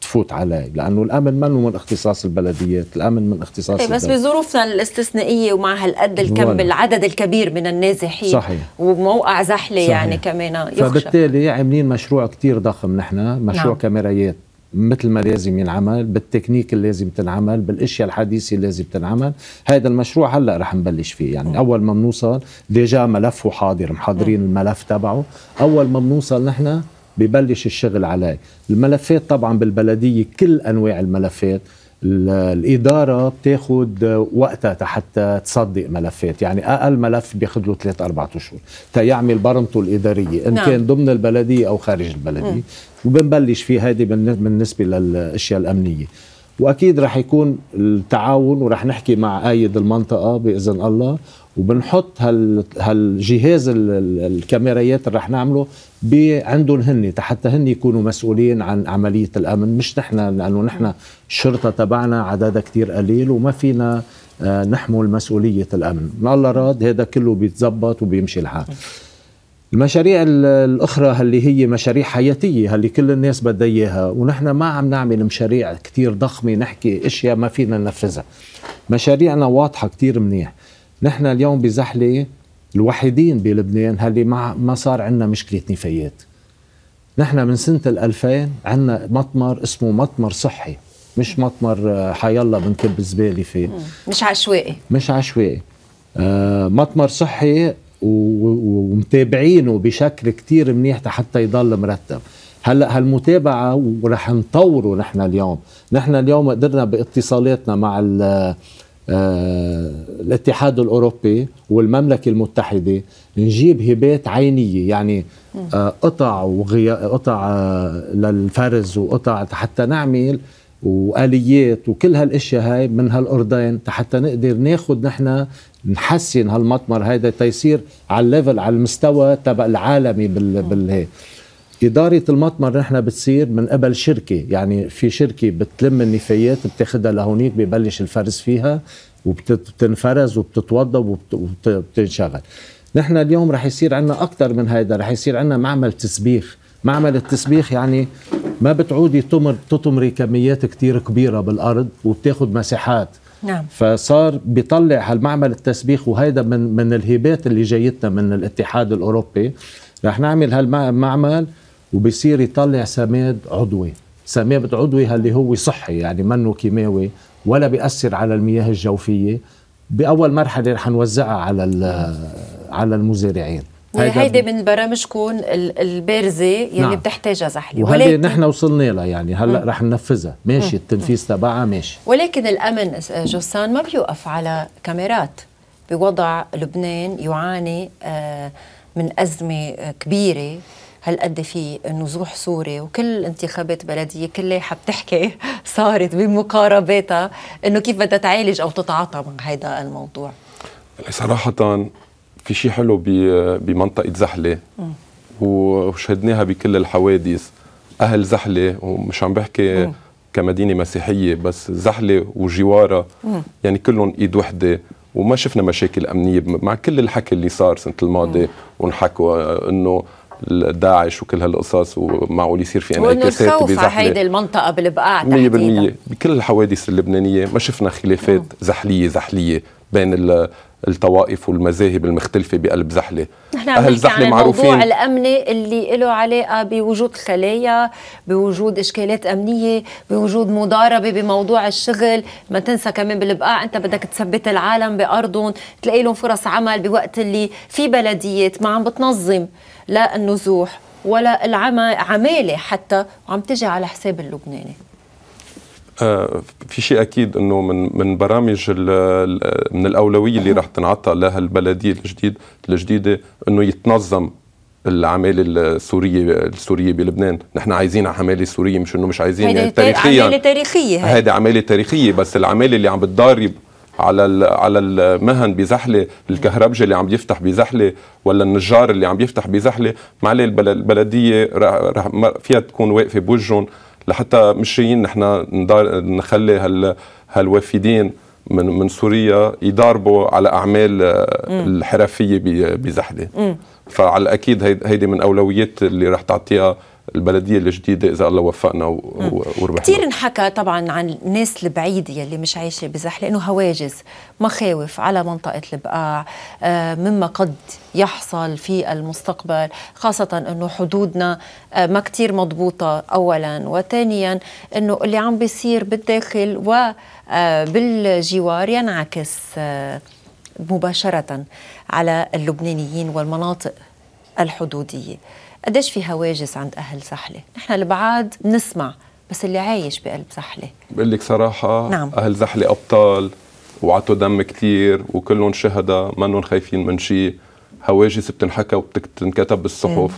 تفوت عليه لانه الامن منه من اختصاص البلديات الامن من اختصاص إيه بس بظروفنا الاستثنائيه ومع هالقد الكم ولا. العدد الكبير من النازحين صحيح وموقع زحله يعني صحيح. يعني كمان يخشى فبالتالي عاملين مشروع كتير ضخم نحن مشروع نعم. كاميرايات مثل ما لازم ينعمل بالتكنيك اللي لازم تنعمل بالاشياء الحديثه اللي لازم تنعمل هذا المشروع هلا رح نبلش فيه يعني م. اول ما بنوصل ديجا ملفه حاضر محضرين م. الملف تبعه اول ما بنوصل نحن ببلش الشغل عليه الملفات طبعا بالبلديه كل انواع الملفات الإدارة بتاخد وقتها حتى تصدق ملفات يعني أقل ملف بياخذ له 3 4 أشهر تيعمل برمته الإدارية إن نعم. كان ضمن البلدية أو خارج البلدية وبنبلش فيه هذه بالنسبة للأشياء الأمنية واكيد رح يكون التعاون ورح نحكي مع ايد المنطقه باذن الله وبنحط هال هالجهاز الكاميرات اللي رح نعمله عندهم هن حتى هن يكونوا مسؤولين عن عمليه الامن مش نحن لانه نحن الشرطه تبعنا عددها كثير قليل وما فينا آه، نحمل مسؤوليه الامن، من الله راد هذا كله بيتزبط وبيمشي الحال. المشاريع الأخرى اللي هي مشاريع حياتية اللي كل الناس بدها إياها ونحن ما عم نعمل مشاريع كثير ضخمة نحكي أشياء ما فينا ننفذها مشاريعنا واضحة كثير منيح نحن اليوم بزحلة الوحيدين بلبنان اللي ما ما صار عندنا مشكلة نفايات نحن من سنة ال2000 عندنا مطمر اسمه مطمر صحي مش مطمر آه، حيالله بنكب الزبالة فيه مش عشوائي مش عشوائي آه مطمر صحي ومتابعينه بشكل كتير منيح حتى يضل مرتب هلا هالمتابعه ورح نطوره نحن اليوم نحن اليوم قدرنا باتصالاتنا مع آه، الاتحاد الاوروبي والمملكه المتحده نجيب هبات عينيه يعني آه، قطع وغيا قطع آه، للفرز وقطع حتى نعمل واليات وكل هالاشياء هاي من هالاردن حتى نقدر ناخذ نحن نحسن هالمطمر هيدا تيصير على الليفل على المستوى تبع العالمي بال آه. بالهي إدارة المطمر نحن بتصير من قبل شركة يعني في شركة بتلم النفايات بتاخدها لهونيك ببلش الفرز فيها وبتنفرز وبتتوضب وبتنشغل نحن اليوم رح يصير عندنا أكثر من هيدا رح يصير عندنا معمل تسبيخ معمل التسبيخ يعني ما بتعودي تمر تطمري كميات كتير كبيرة بالأرض وبتاخد مساحات نعم. فصار بيطلع هالمعمل التسبيخ وهيدا من من الهبات اللي جايتنا من الاتحاد الاوروبي رح نعمل هالمعمل وبصير يطلع سماد عضوي سماد عضوي اللي هو صحي يعني منه كيماوي ولا بيأثر على المياه الجوفيه باول مرحله رح نوزعها على على المزارعين وهيدي من برامجكم البارزه يلي نعم. بتحتاجها زحله وهيدي نحن وصلنا لها يعني هلا رح ننفذها ماشي التنفيذ تبعها ماشي ولكن الامن جوسان ما بيوقف على كاميرات بوضع لبنان يعاني آه، من ازمه كبيره هالقد في نزوح سوري وكل انتخابات بلديه كلها حبتحكي صارت بمقارباتها انه كيف بدها تعالج او تتعاطى مع هذا الموضوع صراحه في شيء حلو بمنطقه زحله وشهدناها بكل الحوادث اهل زحله ومش عم بحكي كمدينه مسيحيه بس زحله وجوارها يعني كلهم ايد وحده وما شفنا مشاكل امنيه مع كل الحكي اللي صار سنه الماضي ونحكوا انه داعش وكل هالقصص ومعقول يصير في انعكاسات بزحله على هيدي المنطقه بالبقاع 100% بكل الحوادث اللبنانيه ما شفنا خلافات زحليه زحليه بين الطوائف والمذاهب المختلفة بقلب زحلة نحن أهل زحلة عن معروفين الموضوع الأمني اللي له علاقة بوجود خلايا بوجود إشكالات أمنية بوجود مضاربة بموضوع الشغل ما تنسى كمان بالبقاع أنت بدك تثبت العالم بأرضهم تلاقي لهم فرص عمل بوقت اللي في بلديات ما عم بتنظم لا النزوح ولا العمالة حتى وعم تجي على حساب اللبناني آه، في شيء اكيد انه من من برامج من الاولويه اللي راح تنعطى لها البلديه الجديد الجديده انه يتنظم العماله السوريه السوريه بلبنان، نحن عايزين عماله سوريه مش انه مش عايزين يعني تاريخيا عماله تاريخيه هيدي عماله تاريخيه بس العماله اللي عم بتضارب على على المهن بزحله، الكهربجي اللي عم يفتح بزحله ولا النجار اللي عم يفتح بزحله، معلي البلديه فيها تكون واقفه بوجهن لحتى مش جايين نحن نخلي هال هالوافدين من من سوريا يضاربوا على اعمال آه، الحرفيه بزحله فعلى الاكيد هيدي من اولويات اللي رح تعطيها البلديه الجديده اذا الله وفقنا وربحنا كثير انحكى طبعا عن الناس البعيده يلي مش عايشه بزحله انه هواجس مخاوف على منطقه البقاع آه، مما قد يحصل في المستقبل خاصه انه حدودنا آه، ما كثير مضبوطه اولا وثانيا انه اللي عم بيصير بالداخل وبالجوار آه، ينعكس مباشره على اللبنانيين والمناطق الحدوديه قديش في هواجس عند أهل سحلة نحن البعاد نسمع بس اللي عايش بقلب سحلة بقول لك صراحة نعم. أهل سحلة أبطال وعطوا دم كتير وكلهم شهداء منهم خايفين من شيء هواجس بتنحكى وبتنكتب بالصحف مم.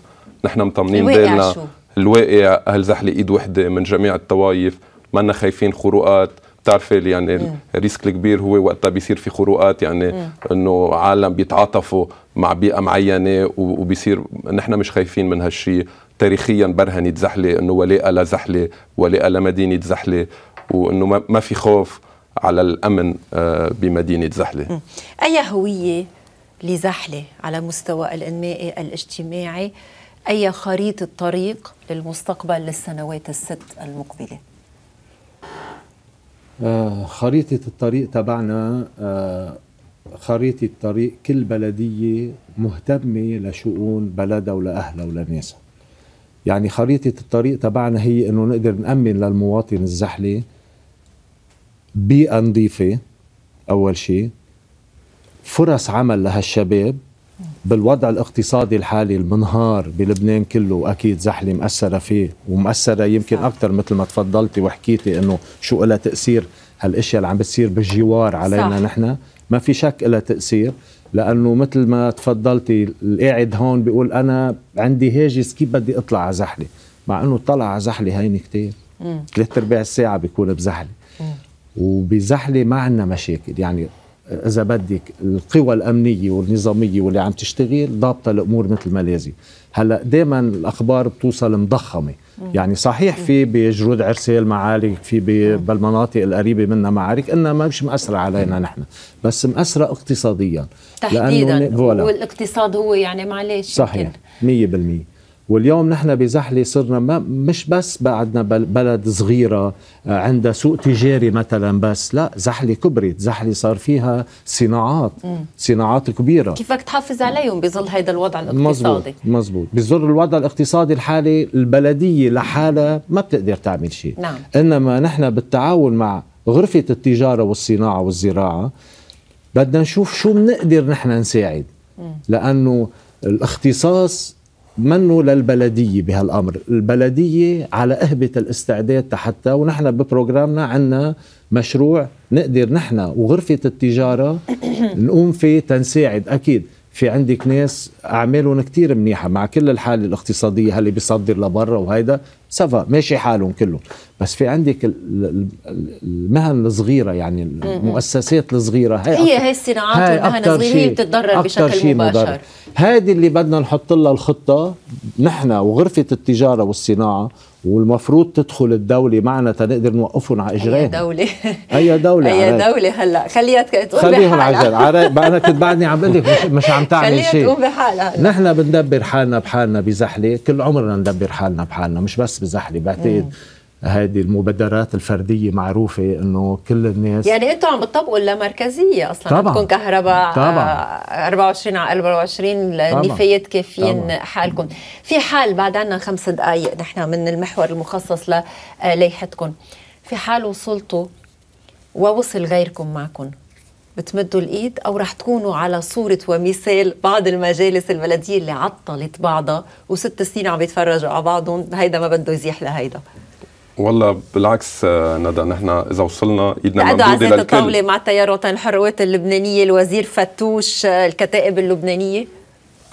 نحن مطمنين بالنا الواقع أهل زحلة إيد وحدة من جميع الطوائف منا خايفين خروقات بتعرفي يعني إيه. الريسك الكبير هو وقتها بيصير في خروقات يعني إيه. انه عالم بيتعاطفوا مع بيئه معينه وبيصير نحن مش خايفين من هالشيء تاريخيا برهنت زحله انه ولاء لزحله ولاء لمدينه زحله وانه ما في خوف على الامن آه، بمدينه زحله إيه. اي هويه لزحله على مستوى الانمائي الاجتماعي اي خريطه طريق للمستقبل للسنوات الست المقبله آه، خريطة الطريق تبعنا آه، خريطة طريق كل بلدية مهتمة لشؤون بلدها ولأهلها ولناسها يعني خريطة الطريق تبعنا هي انه نقدر نأمن للمواطن الزحلة بيئة نظيفة أول شيء فرص عمل لهالشباب بالوضع الاقتصادي الحالي المنهار بلبنان كله واكيد زحله مأثره فيه ومأثره يمكن اكثر مثل ما تفضلتي وحكيتي انه شو لها تاثير هالاشياء اللي عم بتصير بالجوار علينا صح. نحن ما في شك لها تاثير لانه مثل ما تفضلتي القاعد هون بيقول انا عندي هاجس كيف بدي اطلع على زحله مع انه طلع على زحله هين كثير ثلاث ارباع الساعه بيكون بزحله وبزحله ما عندنا مشاكل يعني اذا بدك القوى الامنيه والنظاميه واللي عم تشتغل ضابطه الامور مثل ما لازم هلا دائما الاخبار بتوصل مضخمه يعني صحيح في بجرود عرسال معارك في بالمناطق القريبه منا معارك انما مش مأثرة علينا نحن بس مأثرة اقتصاديا تحديدا والاقتصاد هو يعني معلش صحيح 100% واليوم نحن بزحله صرنا ما مش بس بعدنا بلد صغيره آه، عندها سوق تجاري مثلا بس لا زحله كبرت زحله صار فيها صناعات صناعات كبيره كيف بدك تحافظ عليهم بظل هذا الوضع الاقتصادي مزبوط بظل الوضع الاقتصادي الحالي البلديه لحالها ما بتقدر تعمل شيء نعم. انما نحن بالتعاون مع غرفه التجاره والصناعه والزراعه بدنا نشوف شو بنقدر نحن نساعد لانه الاختصاص منه للبلدية بهالأمر البلدية على أهبة الاستعداد حتى ونحن ببروجرامنا عنا مشروع نقدر نحن وغرفة التجارة نقوم فيه تنساعد أكيد في عندك ناس اعمالهم كثير منيحه مع كل الحاله الاقتصاديه هاللي بيصدر لبرا وهيدا سفا ماشي حالهم كلهم بس في عندك المهن الصغيره يعني المؤسسات الصغيره هي هي هي الصناعات والمهن الصغيره هي بتتضرر بشكل مباشر هذه اللي بدنا نحط لها الخطه نحن وغرفه التجاره والصناعه والمفروض تدخل الدولة معنا تنقدر نوقفهم على اجرائهم أي دولة أي دولة أي دولة هلا خليها تقول خليهم على جد أنا كنت بعدني عم بقول لك مش عم تعمل شيء خليها تقوم بحالها نحن بندبر حالنا بحالنا بزحلة كل عمرنا ندبر حالنا بحالنا مش بس بزحلة بعتقد هذه المبادرات الفردية معروفة انه كل الناس يعني انتم عم بتطبقوا اللامركزية اصلا طبعا عندكم كهرباء طبعا 24 آه، على 24 لنفايات كافيين حالكم في حال بعد عنا خمس دقائق نحن من المحور المخصص لليحتكم آه، في حال وصلتوا ووصل غيركم معكم بتمدوا الايد او رح تكونوا على صوره ومثال بعض المجالس البلديه اللي عطلت بعضها وست سنين عم يتفرجوا على بعضهم هيدا ما بده يزيح لهيدا والله بالعكس آه، ندى نحن اذا وصلنا ايدنا ممدوده للكل الطاوله مع التيار الحروات اللبنانيه الوزير فتوش آه، الكتائب اللبنانيه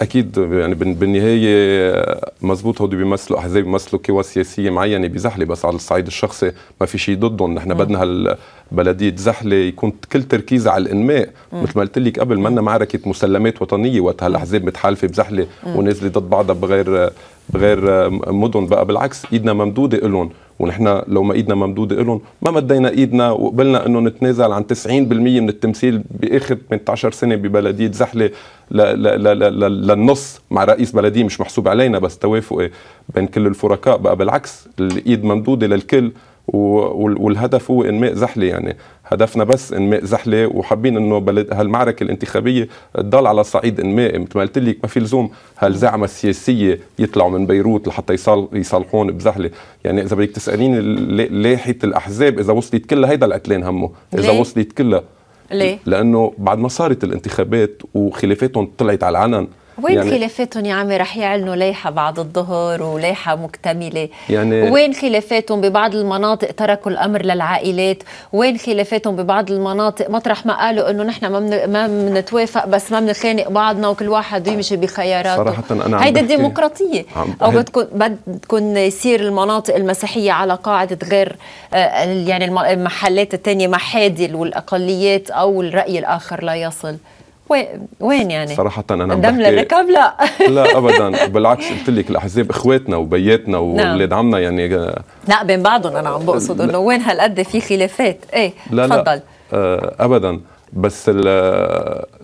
اكيد يعني بالنهايه آه، مزبوط هودي بيمثلوا احزاب بيمثلوا قوى سياسيه معينه بزحله بس على الصعيد الشخصي ما في شيء ضدهم نحن بدنا هالبلديه زحله يكون كل تركيزها على الانماء مثل ما قلت لك قبل ما معركه مسلمات وطنيه وقت هالاحزاب متحالفه بزحله ونازله ضد بعضها بغير بغير آه، مدن بقى بالعكس ايدنا ممدوده لهم ونحن لو ما ايدنا ممدوده لهم ما مدينا ايدنا وقبلنا انه نتنازل عن 90% من التمثيل باخر 18 سنه ببلديه زحله للنص مع رئيس بلديه مش محسوب علينا بس توافقي بين كل الفرقاء بقى بالعكس الايد ممدوده للكل والهدف هو انماء زحله يعني هدفنا بس انماء زحله وحابين انه بلد هالمعركه الانتخابيه تضل على صعيد انماء مثل ما قلت لك ما في لزوم هالزعمه السياسيه يطلعوا من بيروت لحتى يصال يصالحون بزحله يعني اذا بدك تساليني لاحه الاحزاب اذا وصلت كلها هيدا القتلان همه اذا ليه؟ وصلت كلها ليه؟ لانه بعد ما صارت الانتخابات وخلافاتهم طلعت على العلن وين يعني خلافاتهم يا عمي رح يعلنوا لائحة بعد الظهر ولائحة مكتملة يعني وين خلافاتهم ببعض المناطق تركوا الأمر للعائلات وين خلافاتهم ببعض المناطق مطرح ما قالوا أنه نحن ما, من ما بنتوافق بس ما بنخانق بعضنا وكل واحد يمشي بخياراته صراحة أنا عم هيدا الديمقراطية أو بدكم بدكم يصير المناطق المسيحية على قاعدة غير آه، يعني المحلات الثانية محادل والأقليات أو الرأي الآخر لا يصل وين يعني؟ صراحة أنا عم دم للركب لا لا أبدا بالعكس قلت لك الأحزاب إخواتنا وبياتنا نعم. وأولاد عمنا يعني آه، لا بين بعضهم أنا عم بقصد إنه وين هالقد في خلافات إيه لا تفضل لا آه أبدا بس ال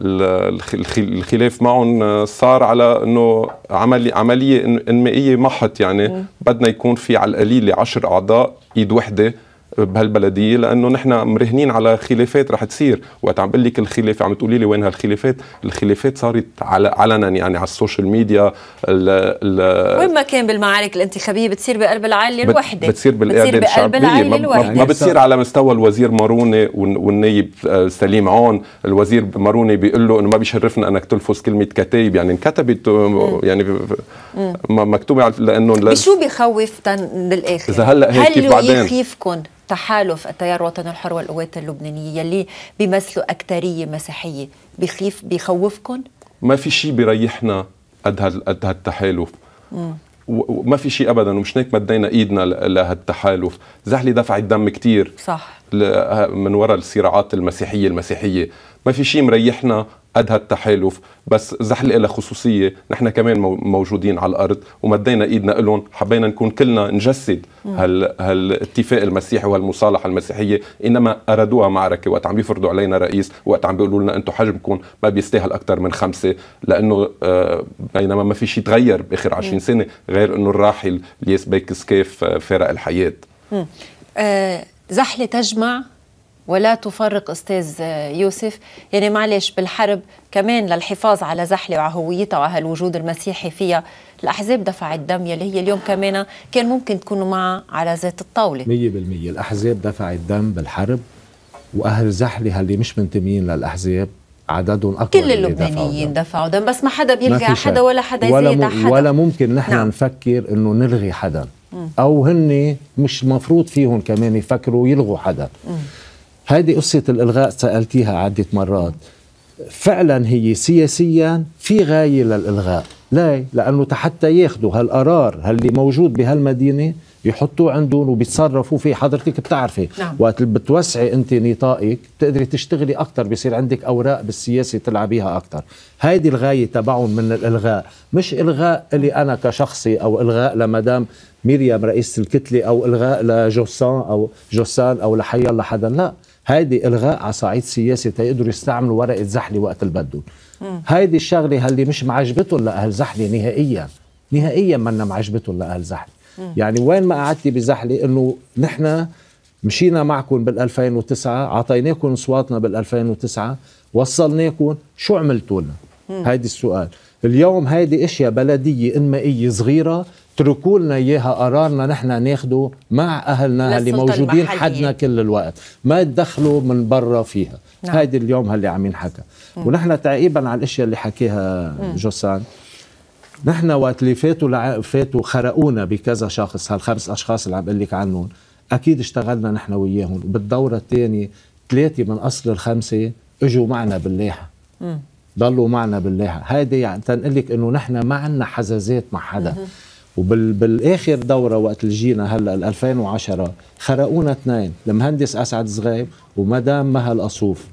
الـ الخلاف معهم آه، صار على انه عملي عمليه انمائيه محت يعني بدنا يكون في على القليله 10 اعضاء ايد وحده بهالبلديه لانه نحن مرهنين على خلافات رح تصير وقت عم بقول لك الخلافه عم تقولي لي وين هالخلافات الخلافات صارت علنا يعني على السوشيال ميديا ال وين ما كان بالمعارك الانتخابيه بتصير بقلب العائله الوحده بتصير بالقياده الشعبيه ما, الوحدة. ما بتصير على مستوى الوزير ماروني والنايب آه، سليم عون الوزير ماروني بيقول له انه ما بيشرفنا انك تلفظ كلمه كتايب يعني انكتبت آه، يعني مكتوبه لانه بشو بخوف للاخر اذا هلا هيك كيف يخيفكم تحالف التيار الوطني الحر والقوات اللبنانيه يلي بيمثلوا اكثريه مسيحيه بخيف بخوفكم؟ ما في شيء بيريحنا قد قد هالتحالف وما في شيء ابدا ومش هيك مدينا ايدنا لهالتحالف، زحلي دفعت دم كثير صح من وراء الصراعات المسيحيه المسيحيه، ما في شيء مريحنا قدها التحالف بس زحلقه لخصوصيه نحن كمان موجودين على الارض ومدينا ايدنا لهم حبينا نكون كلنا نجسد هال هالاتفاق المسيحي وهالمصالحه المسيحيه انما ارادوها معركه وقت عم يفرضوا علينا رئيس وقت عم بيقولوا لنا انتم حجمكم ما بيستاهل اكثر من خمسه لانه آه، بينما ما في شيء تغير باخر 20 سنه غير انه الراحل الياس بيكسكيف آه، فارق الحياه آه زحله تجمع ولا تفرق استاذ يوسف يعني معلش بالحرب كمان للحفاظ على زحله وعلى هويتها وعلى الوجود المسيحي فيها الاحزاب دفعت دم يلي هي اليوم كمان كان ممكن تكونوا معها على ذات الطاوله 100% الاحزاب دفعت دم بالحرب واهل زحله اللي مش منتميين للاحزاب عددهم اكبر كل اللبنانيين دفعوا دم بس ما حدا بيلغي على حدا ولا حدا يزيد ولا حدا ولا ممكن نحن نعم. نفكر انه نلغي حدا او هن مش مفروض فيهم كمان يفكروا يلغوا حدا م. هذه قصة الإلغاء سألتيها عدة مرات فعلا هي سياسيا في غاية للإلغاء ليه؟ لأنه حتى ياخذوا هالقرار اللي موجود بهالمدينة يحطوه عندهم وبيتصرفوا فيه حضرتك بتعرفي نعم. وقت بتوسعي انت نطاقك بتقدري تشتغلي اكثر بصير عندك اوراق بالسياسه تلعبيها اكثر هيدي الغايه تبعهم من الالغاء مش الغاء لي انا كشخصي او الغاء لمدام مريم رئيس الكتله او الغاء لجوسان او جوسان او لحي الله حدا لا هيدي الغاء على صعيد سياسي تيقدروا يستعملوا ورقه زحله وقت اللي بدهم هيدي الشغله اللي مش معجبتهم لاهل زحله نهائيا نهائيا منا معجبتهم لاهل زحله يعني وين ما قعدتي بزحله انه نحن مشينا معكم بال2009 اعطيناكم اصواتنا بال2009 وصلناكم شو عملتوا لنا هيدي السؤال اليوم هيدي اشياء بلديه انمائيه صغيره اتركوا لنا اياها قرارنا نحن ناخده مع اهلنا اللي موجودين حدنا كل الوقت ما تدخلوا من برا فيها نعم. هيدي اليوم هاللي عم ينحكى ونحن تعقيبا على الاشياء اللي حكيها جوسان نحن وقت اللي فاتوا لع... فاتوا خرقونا بكذا شخص هالخمس اشخاص اللي عم بقول لك عنهم اكيد اشتغلنا نحن وياهم وبالدوره الثانيه ثلاثه من اصل الخمسه اجوا معنا بالليحة ضلوا معنا بالليحة هيدي يعني تنقلك انه نحن ما عندنا حزازات مع حدا وبالاخر دوره وقت جينا هلا 2010 خرقونا اثنين المهندس اسعد صغيب ومدام مها القصوف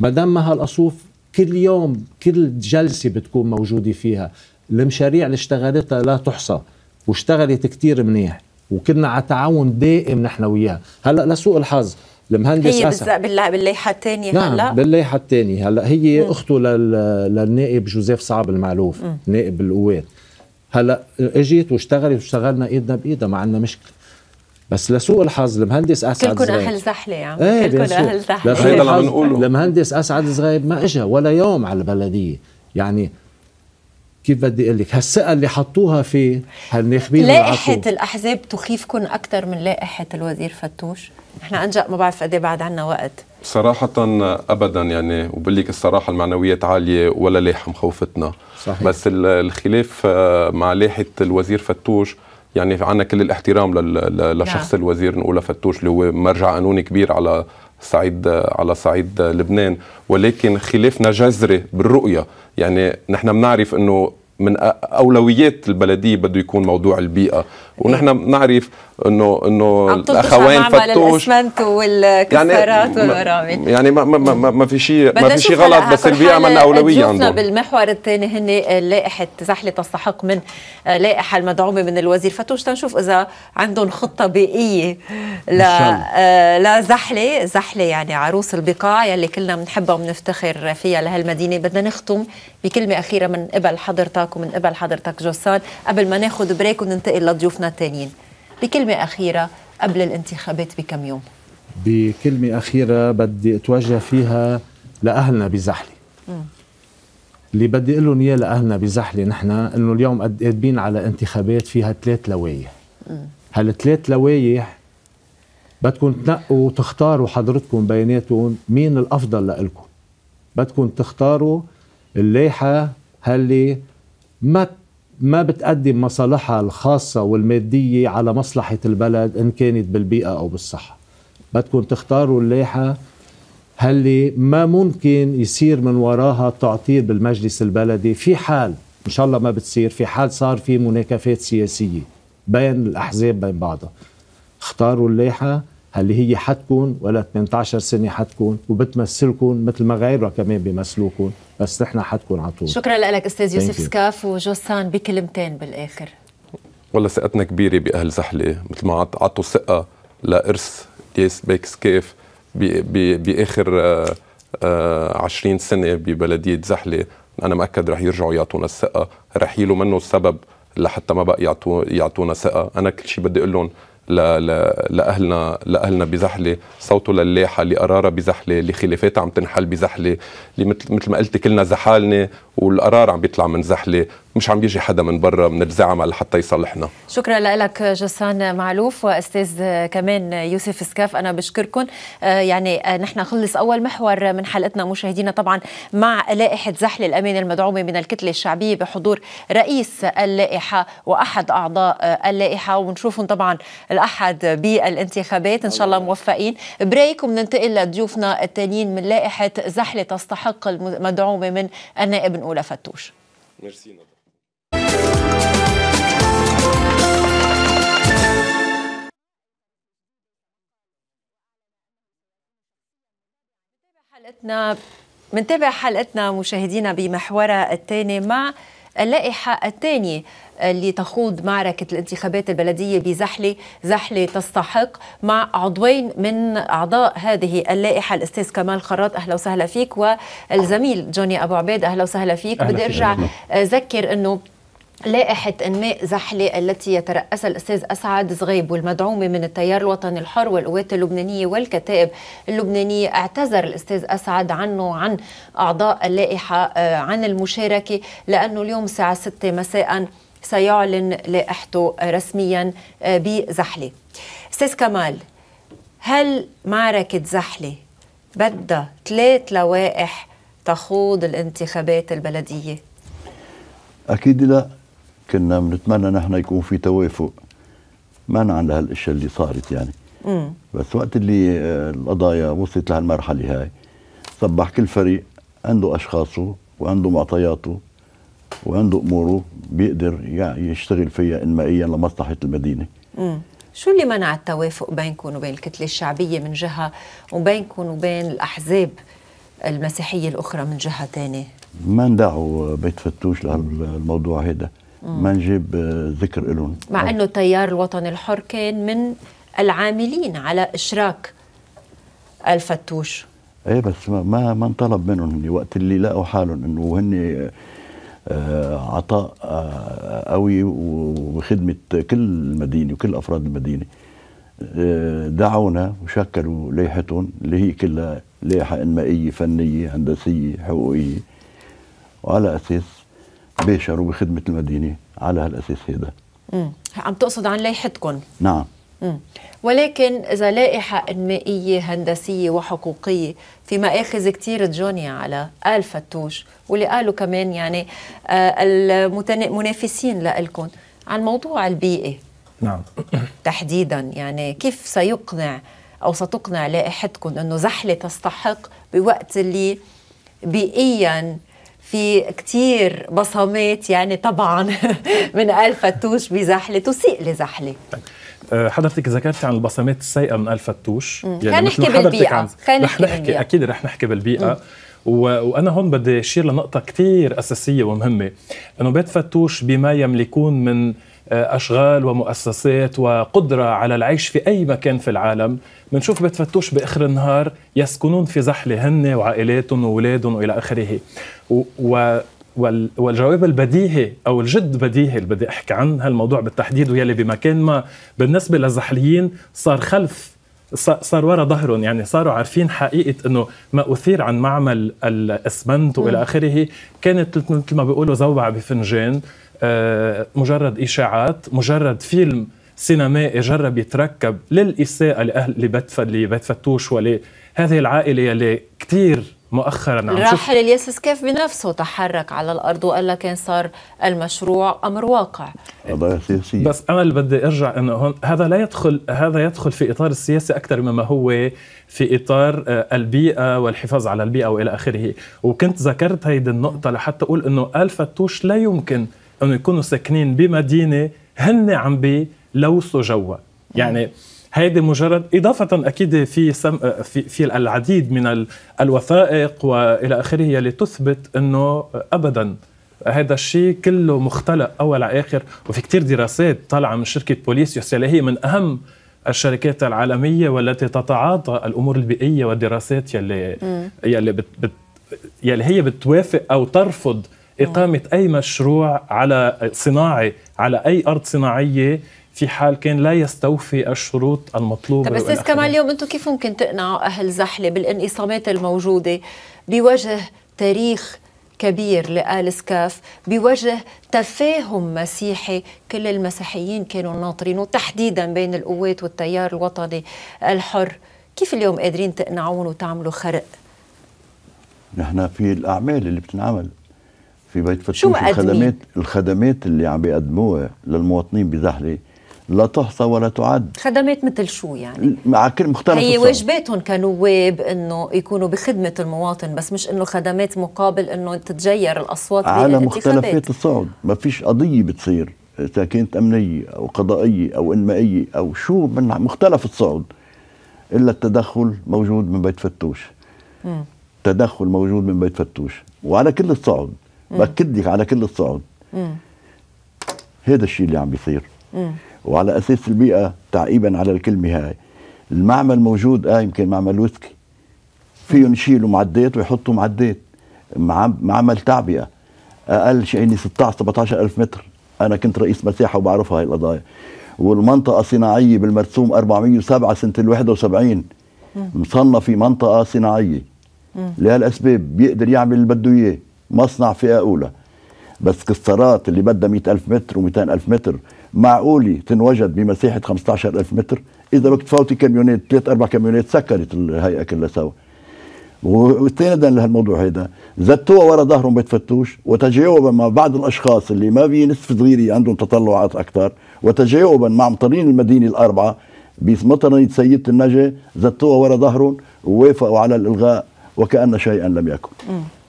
مدام مها القصوف كل يوم كل جلسه بتكون موجوده فيها المشاريع اللي اشتغلتها لا تحصى واشتغلت كتير منيح وكنا على تعاون دائم نحن وياها هلا لسوء الحظ المهندس هي اسعد بالليحه الثانيه نعم هلا بالليحه الثانيه هلا هي م. اخته للنائب جوزيف صعب المعلوف م. نائب القوات هلا اجيت واشتغلت واشتغلنا ايدنا بايدها ما عندنا مشكله بس لسوء الحظ المهندس اسعد كلكم اهل زحله يعني ايه كلكم اهل زحله المهندس اسعد زغيب ما اجى ولا يوم على البلديه يعني كيف بدي اقول لك هالثقه اللي حطوها فيه هالناخبين لائحه الاحزاب تخيفكم اكثر من لائحه الوزير فتوش نحن انجا ما بعرف قد إيه بعد عنا وقت صراحة أبدا يعني وبقول لك الصراحة المعنويات عالية ولا ليحة مخوفتنا صحيح. بس الخلاف آه، مع لائحة الوزير فتوش يعني عندنا كل الاحترام نعم. لشخص نعم. الوزير نقوله فتوش اللي هو مرجع قانوني كبير على صعيد على صعيد لبنان ولكن خلافنا جذري بالرؤية يعني نحن بنعرف أنه من اولويات البلديه بده يكون موضوع البيئه ونحن إيه. بنعرف انه انه الاخوين فتوش والكفارات يعني يعني ما ما ما, ما في شيء ما في شيء غلط بس البيئه منا اولويه عندهم بالمحور الثاني هن لائحه زحله تستحق من لائحه المدعومه من الوزير فتوش تنشوف اذا عندهم خطه بيئيه ل لزحله آه، زحله يعني عروس البقاع يلي كلنا بنحبها وبنفتخر فيها لهالمدينه بدنا نختم بكلمه اخيره من قبل حضرتك ومن قبل حضرتك جسان قبل ما ناخذ بريك وننتقل لضيوفنا ضيوفنا الثانيين بكلمة أخيرة قبل الانتخابات بكم يوم بكلمة أخيرة بدي أتوجه فيها لأهلنا بزحلة اللي بدي اقول لهم اياه لاهلنا بزحله نحن انه اليوم قادمين على انتخابات فيها ثلاث لوايح هالثلاث لوايح بدكم تنقوا وتختاروا حضرتكم بيناتهم مين الافضل لإلكم بدكم تختاروا اللايحه هاللي ما ما بتقدم مصالحها الخاصة والمادية على مصلحة البلد إن كانت بالبيئة أو بالصحة بدكم تختاروا اللائحة هاللي ما ممكن يصير من وراها تعطيل بالمجلس البلدي في حال إن شاء الله ما بتصير في حال صار في مناكفات سياسية بين الأحزاب بين بعضها اختاروا اللائحة اللي هي حتكون ولا 18 سنة حتكون وبتمثلكم مثل ما غيرها كمان بيمثلوكم بس نحن حتكون على طول شكرا لك استاذ يوسف سكاف وجوسان بكلمتين بالاخر والله ثقتنا كبيره باهل زحله مثل ما عطوا ثقه لارث ياس بيك سكاف باخر 20 آه، آه، سنه ببلديه زحله انا مأكد رح يرجعوا يعطونا الثقه رحيله منه السبب لحتى ما بقى يعطونا ثقه انا كل شيء بدي اقول لهم لاهلنا لاهلنا بزحله، صوته للاحه، لقراره بزحله، لخلافات عم تنحل بزحله، مثل ما قلت كلنا زحالنا والقرار عم بيطلع من زحله، مش عم يجي حدا من برا من الزعمة لحتى يصلحنا شكرا لك جسان معلوف واستاذ كمان يوسف سكاف انا بشكركم آه، يعني آه، نحن خلص اول محور من حلقتنا مشاهدينا طبعا مع لائحة زحل الأمين المدعومة من الكتلة الشعبية بحضور رئيس اللائحة وأحد أعضاء آه، اللائحة ونشوفهم طبعا الأحد بالانتخابات إن شاء الله موفقين بريك وبننتقل لضيوفنا الثانيين من لائحة زحل تستحق المدعومة من النائب الاولى فتوش ميرسي حلقتنا منتابع حلقتنا مشاهدينا بمحورها الثاني مع اللائحة الثانية اللي تخوض معركة الانتخابات البلدية بزحلة زحلة تستحق مع عضوين من أعضاء هذه اللائحة الأستاذ كمال خراط أهلا وسهلا فيك والزميل جوني أبو عبيد أهلا وسهلا فيك بدي أرجع أذكر أنه لائحة إنماء زحلة التي يترأسها الأستاذ أسعد صغيب والمدعومة من التيار الوطني الحر والقوات اللبنانية والكتائب اللبنانية اعتذر الأستاذ أسعد عنه عن أعضاء اللائحة آه، عن المشاركة لأنه اليوم الساعة 6 مساءً سيعلن لائحته رسميا آه، بزحلة أستاذ كمال هل معركة زحلة بدها ثلاث لوائح تخوض الانتخابات البلدية؟ أكيد لا كنا بنتمنى نحن يكون في توافق منعا لهالاشياء اللي صارت يعني مم. بس وقت اللي آه، القضايا وصلت لهالمرحله هاي صبح كل فريق عنده اشخاصه وعنده معطياته وعنده اموره بيقدر يعني يشتغل فيها انمائيا لمصلحه المدينه مم. شو اللي منع التوافق بينكم وبين الكتله الشعبيه من جهه وبينكم وبين الاحزاب المسيحيه الاخرى من جهه ثانيه؟ ما ندعوا فتوش لهالموضوع هذا ما نجيب آه، ذكر لهم مع انه تيار الوطن الحر كان من العاملين على اشراك الفتوش ايه بس ما ما انطلب منهم وقت اللي لقوا حالهم انه هن آه عطاء آه قوي وخدمه كل المدينه وكل افراد المدينه آه دعونا وشكلوا لائحتهم اللي هي كلها لائحه انمائيه فنيه هندسيه حقوقيه وعلى اساس باشروا بخدمه المدينه على هالاساس هذا مم. عم تقصد عن لائحتكم نعم مم. ولكن اذا لائحه انمائيه هندسيه وحقوقيه في مآخذ كثير تجوني على آل فتوش واللي قالوا كمان يعني آه، المنافسين لكم عن موضوع البيئه نعم تحديدا يعني كيف سيقنع او ستقنع لائحتكم انه زحله تستحق بوقت اللي بيئيا في كتير بصمات يعني طبعا من آل فتوش بزحلة تسيء لزحلة طيب. آه، حضرتك ذكرتي عن البصمات السيئة من آل فتوش يعني خلينا نحكي بالبيئة خلينا نحكي, نحكي أكيد رح نحكي بالبيئة و... وانا هون بدي اشير لنقطه كثير اساسيه ومهمه انه بيت فتوش بما يملكون من آه، اشغال ومؤسسات وقدره على العيش في اي مكان في العالم بنشوف بتفتوش باخر النهار يسكنون في زحله هن وعائلاتهم واولادهم والى اخره و, و والجواب البديهي او الجد بديهي اللي بدي احكي عن هالموضوع بالتحديد ويلي بمكان ما بالنسبه للزحليين صار خلف صار ورا ظهرهم يعني صاروا عارفين حقيقه انه ما اثير عن معمل الاسمنت والى اخره كانت مثل ما بيقولوا زوبعه بفنجان آه، مجرد إشاعات مجرد فيلم سينمائي جرب يتركب للإساءة لأهل لبيت لبيت فتوش ولهذه العائلة يلي كثير مؤخرا عم راحل الياس كيف بنفسه تحرك على الارض وقال لك كان صار المشروع امر واقع بس انا اللي بدي ارجع انه هون هذا لا يدخل هذا يدخل في اطار السياسي اكثر مما هو في اطار آه، البيئه والحفاظ على البيئه والى اخره وكنت ذكرت هيدي النقطه لحتى اقول انه الفتوش لا يمكن انه يكونوا ساكنين بمدينه هن عم بيلوثوا جوا يعني هيدي مجرد إضافة أكيد في, سم في, في العديد من الوثائق وإلى آخره يلي تثبت أنه أبدا هذا الشيء كله مختلق أول على آخر وفي كتير دراسات طالعة من شركة بوليسيوس يلي هي من أهم الشركات العالمية والتي تتعاطى الأمور البيئية والدراسات يلي, م. يلي, بت بت يلي هي بتوافق أو ترفض آه. اقامه اي مشروع على صناعي على اي ارض صناعيه في حال كان لا يستوفي الشروط المطلوبه طب استاذ كمال اليوم انتم كيف ممكن تقنعوا اهل زحله بالانقسامات الموجوده بوجه تاريخ كبير لآل سكاف بوجه تفاهم مسيحي كل المسيحيين كانوا ناطرينه تحديدا بين القوات والتيار الوطني الحر كيف اليوم قادرين تقنعون وتعملوا خرق؟ نحن في الأعمال اللي بتنعمل في بيت فتوش شو الخدمات الخدمات اللي عم بيقدموها للمواطنين بزحله لا تحصى ولا تعد خدمات مثل شو يعني؟ مع كل مختلف هي واجباتهم كنواب انه يكونوا بخدمه المواطن بس مش انه خدمات مقابل انه تتجير الاصوات على مختلفات الصعد ما فيش قضيه بتصير اذا كانت امنيه او قضائيه او انمائيه او شو من مختلف الصعد الا التدخل موجود من بيت فتوش م. تدخل موجود من بيت فتوش وعلى كل الصعد باكد لك على كل الصعد هذا الشيء اللي عم بيصير وعلى اساس البيئه تعقيبا على الكلمه هاي المعمل موجود اه يمكن معمل ويسكي فيهم يشيلوا معدات ويحطوا معدات معمل تعبئه اقل شيء 16 17 الف متر انا كنت رئيس مساحه وبعرفها هاي القضايا والمنطقه صناعيه بالمرسوم 407 سنه ال 71 مصنفه منطقه صناعيه لهالاسباب بيقدر يعمل اللي بده اياه مصنع فئه اولى بس كسرات اللي بدها 100000 متر و200000 متر معقولة تنوجد بمساحة 15000 متر إذا بدك تفوتي كاميونات ثلاث أربع كاميونات سكرت الهيئة كلها سوا واستندا لهالموضوع هيدا زتوها ورا ظهرهم فتوش وتجاوبا مع بعض الاشخاص اللي ما في نصف صغيره عندهم تطلعات اكثر وتجاوبا مع مطرين المدينه الاربعه بمطرين سيده النجا زتوها ورا ظهرهم ووافقوا على الالغاء وكان شيئا لم يكن.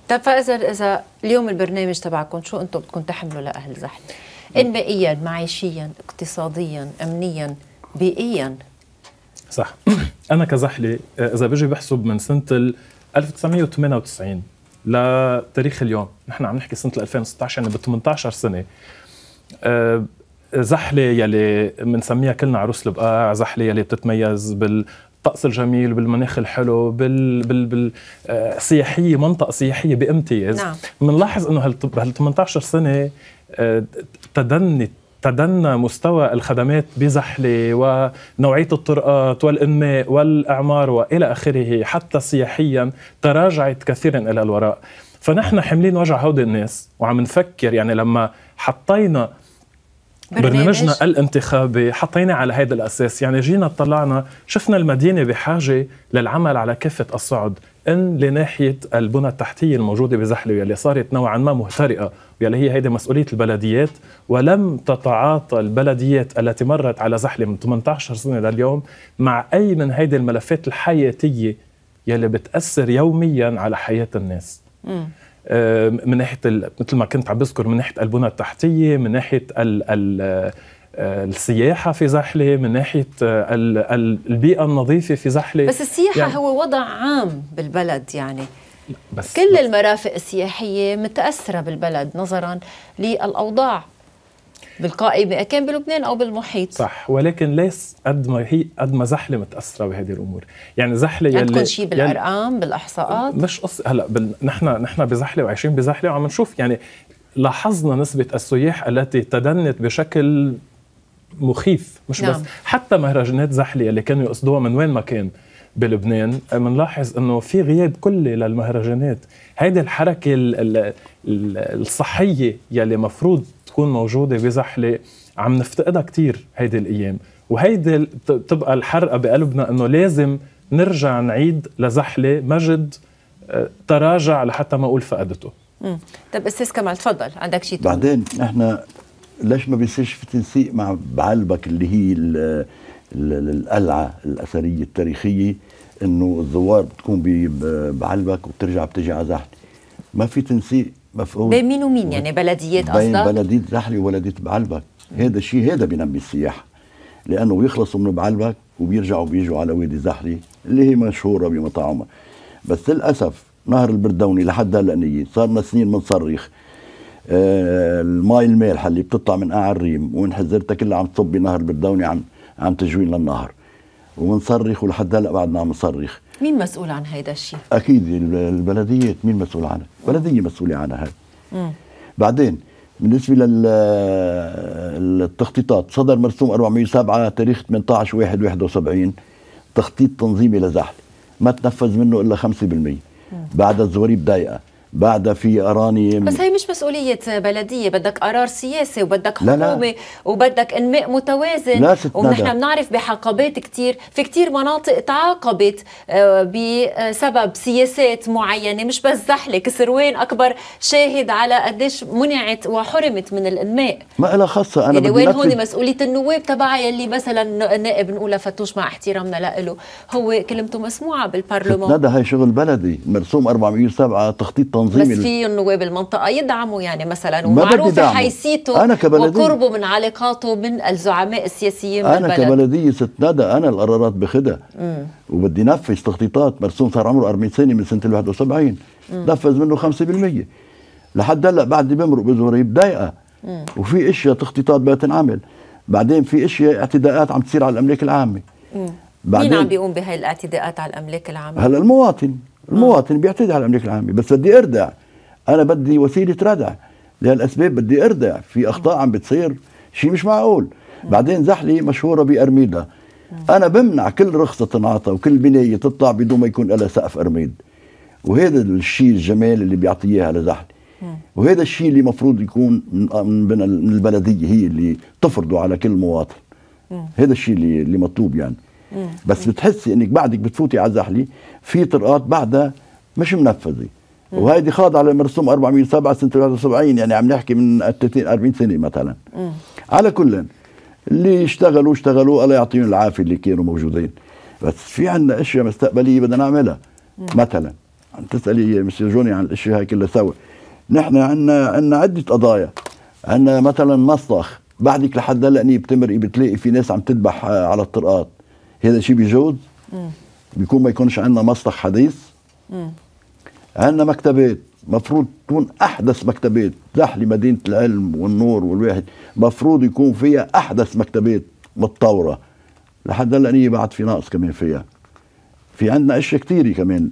طب فاذا اذا اليوم البرنامج تبعكم شو انتم بدكم تحملوا لاهل زحل؟ انبائيا، معيشيا، اقتصاديا، امنيا، بيئيا صح انا كزحله آه، اذا بجي بحسب من سنه 1998 لتاريخ اليوم نحن عم نحكي سنه 2016 يعني ب 18 سنه آه، زحله يلي بنسميها كلنا عروس البقاع زحله يلي بتتميز بال بالطقس الجميل بالمناخ الحلو بال بال بال آه، سياحيه منطقه سياحيه بامتياز نعم بنلاحظ انه هال 18 سنه آه، تدني تدنت تدنى مستوى الخدمات بزحله ونوعيه الطرقات والانماء والاعمار والى اخره حتى سياحيا تراجعت كثيرا الى الوراء فنحن حاملين وجع هودي الناس وعم نفكر يعني لما حطينا برنامجنا الانتخابي حطينا على هذا الأساس يعني جينا طلعنا شفنا المدينة بحاجة للعمل على كافة الصعد ان لناحيه البنى التحتيه الموجوده بزحله واللي صارت نوعا ما مهترئه واللي هي هيدي مسؤوليه البلديات ولم تتعاطى البلديات التي مرت على زحله من 18 سنه لليوم مع اي من هيدي الملفات الحياتيه يلي بتاثر يوميا على حياه الناس. آه، من ناحيه مثل ما كنت عم بذكر من ناحيه البنى التحتيه من ناحيه الـ الـ آه، السياحة في زحلة من ناحية آه، البيئة النظيفة في زحلة بس السياحة يعني هو وضع عام بالبلد يعني بس كل بس المرافق السياحية متأثرة بالبلد نظرا للأوضاع بالقائمة إيه كان بلبنان أو بالمحيط صح ولكن ليس قد ما هي قد ما زحلة متأثرة بهذه الأمور يعني زحلة يلي عندكم يعني شيء بالأرقام يعني بالإحصاءات مش قصة هلا بل... نحن نحن بزحلة وعايشين بزحلة وعم نشوف يعني لاحظنا نسبة السياح التي تدنت بشكل مخيف مش نعم. بس حتى مهرجانات زحلة اللي كانوا يقصدوها من وين ما كان بلبنان بنلاحظ آه، انه في غياب كلي للمهرجانات هيدي الحركه الصحيه يلي مفروض تكون موجوده بزحله عم نفتقدها كثير هيدي الايام وهيدي بتبقى الحرقه بقلبنا انه لازم نرجع نعيد لزحله مجد آه، تراجع لحتى ما اقول فقدته طب استاذ كمال تفضل عندك شيء بعدين احنا ليش ما بيصيرش في تنسيق مع بعلبك اللي هي الـ الـ القلعه الاثريه التاريخيه انه الزوار بتكون بعلبك وبترجع بتجي على زحله ما في تنسيق مفروض بين مين ومين يعني بلديات قصدك؟ بين بلدية رحلي وبلدية بعلبك هذا الشيء هذا بينمي السياحة لأنه يخلصوا من بعلبك وبيرجعوا بيجوا على وادي زحلي اللي هي مشهورة بمطاعمها بس للأسف نهر البردوني لحد هلا نية لنا سنين بنصرخ آه الماي المالحة اللي بتطلع من قاع الريم وإن حذرتها كلها عم تصب بنهر البردوني عم عم تجوين للنهر وبنصرخ ولحد هلا بعدنا عم نصرخ مين مسؤول عن هيدا الشيء؟ اكيد البلديات مين مسؤول عنها؟ البلديه مسؤوله عنها هاي بعدين بالنسبة للتخطيطات صدر مرسوم 407 تاريخ 18 1 71 تخطيط تنظيمي لزحل ما تنفذ منه الا 5% بعد الزواريب ضيقه بعد في أراني بس هي مش مسؤولية بلدية بدك قرار سياسي وبدك حكومة لا لا. وبدك إنماء متوازن لا ونحن بنعرف بحقبات كتير في كتير مناطق تعاقبت آه، بسبب سياسات معينة مش بس زحلة كسروان أكبر شاهد على قديش منعت وحرمت من الإنماء ما لها خاصة أنا يعني وين هون مسؤولية النواب تبعي يلي مثلا النائب نقولها فتوش مع احترامنا له هو كلمته مسموعة بالبرلمان ندى هي شغل بلدي مرسوم 407 تخطيط بس في نواب المنطقه يدعموا يعني مثلا ومعروف حيثيته وقربه من علاقاته من الزعماء السياسيين انا كبلديه ست ندى انا القرارات بخدها وبدي نفذ تخطيطات مرسوم صار عمره 40 سنه من سنه 71 نفذ منه 5% لحد هلا بعد بمرق بزوري بضايقه وفي اشياء تخطيطات بدها تنعمل بعدين في اشياء اعتداءات عم تصير على الاملاك العامه مين عم بيقوم بهي الاعتداءات على الاملاك العامه؟ هلا المواطن المواطن بيعتدي على الاملاك العامه بس بدي اردع انا بدي وسيله ردع لهالاسباب بدي اردع في اخطاء عم بتصير شيء مش معقول بعدين زحله مشهوره بارميدا انا بمنع كل رخصه تنعطى وكل بنايه تطلع بدون ما يكون لها سقف ارميد وهذا الشيء الجمال اللي بيعطيها لزحله وهذا الشيء اللي مفروض يكون من البلديه هي اللي تفرضه على كل مواطن هذا الشيء اللي مطلوب يعني بس بتحسي انك بعدك بتفوتي على الزحله في طرقات بعدها مش منفذه وهيدي خاضعه لمرسوم 407 سنه 73 يعني عم نحكي من 30 40 سنه مثلا مم. على كل اللي اشتغلوا اشتغلوا الله يعطيهم العافيه اللي كانوا موجودين بس في عندنا اشياء مستقبليه بدنا نعملها مم. مثلا عم تسالي مستر جوني عن الاشياء هاي كلها سوا نحن عندنا عندنا عده قضايا عندنا مثلا مسطخ بعدك لحد هلا بتمرقي بتلاقي في ناس عم تذبح آه، على الطرقات هذا شيء بيجوز بيكون ما يكونش عندنا مصلح حديث عندنا مكتبات مفروض تكون احدث مكتبات لح لمدينه العلم والنور والواحد مفروض يكون فيها احدث مكتبات متطوره لحد هلا هي بعد في نقص كمان فيها في عندنا اشياء كثيره كمان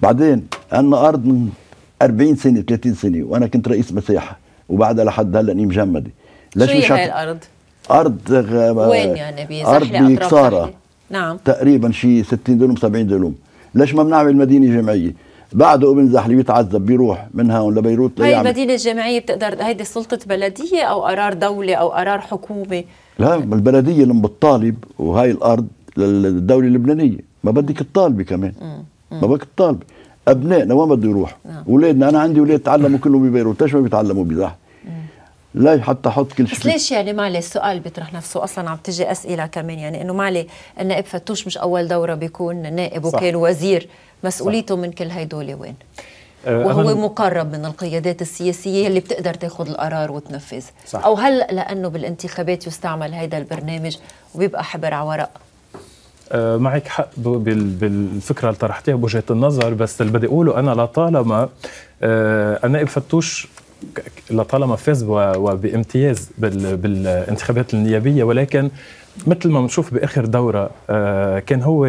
بعدين عندنا ارض من 40 سنه 30 سنه وانا كنت رئيس مساحه وبعدها لحد هلا هي مجمده ليش شو مش هي الارض؟ ارض وين يعني ارض بكساره نعم تقريبا شي 60 دونم 70 دونم ليش ما بنعمل مدينه جمعيه بعده ابن زحلي بيتعذب بيروح من هون لبيروت هاي المدينه الجامعيه بتقدر هيدي سلطه بلديه او قرار دوله او قرار حكومه لا البلديه اللي بتطالب وهي الارض للدوله اللبنانيه ما بدك تطالبي كمان ما بدك تطالبي ابنائنا وين بده يروح؟ نعم. اولادنا انا عندي اولاد تعلموا كلهم ببيروت ليش ما بيتعلموا بزحلي؟ لا حتى احط كل شيء بس ليش يعني معلي السؤال بيطرح نفسه اصلا عم تجي اسئله كمان يعني انه معلي النائب فتوش مش اول دوره بيكون نائب صح. وكان وزير مسؤوليته صح. من كل هيدول وين؟ أه، وهو مقرب من القيادات السياسية اللي بتقدر تاخذ القرار وتنفذ صح. أو هل لأنه بالانتخابات يستعمل هذا البرنامج وبيبقى حبر على ورق أه معك حق بالفكرة اللي طرحتيها بوجهة النظر بس اللي بدي أقوله أنا لطالما أه النائب فتوش لطالما فاز وبامتياز بالانتخابات النيابيه ولكن مثل ما بنشوف باخر دوره آه، كان هو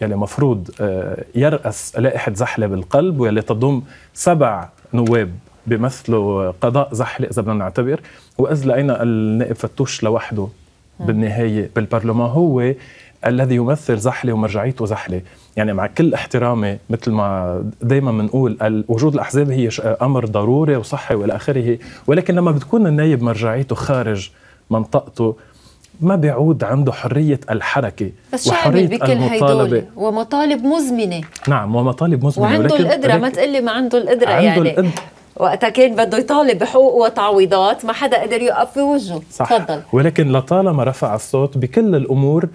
يعني مفروض آه، يراس لائحه زحله بالقلب واللي تضم سبع نواب بيمثلوا قضاء زحله اذا بدنا نعتبر واذ لقينا النائب فتوش لوحده بالنهايه بالبرلمان هو الذي يمثل زحله ومرجعيته زحله يعني مع كل احترامي مثل ما دائما بنقول وجود الاحزاب هي امر ضروري وصحي والى اخره ولكن لما بتكون النايب مرجعيته خارج منطقته ما بيعود عنده حرية الحركة بس وحرية بكل المطالبة ومطالب مزمنة نعم ومطالب مزمنة وعنده ولكن القدرة ما تقلي ما عنده القدرة عنده يعني القدرة وقتها كان بده يطالب بحقوق وتعويضات ما حدا قدر يوقف في وجهه صح. تفضل ولكن لطالما رفع الصوت بكل الامور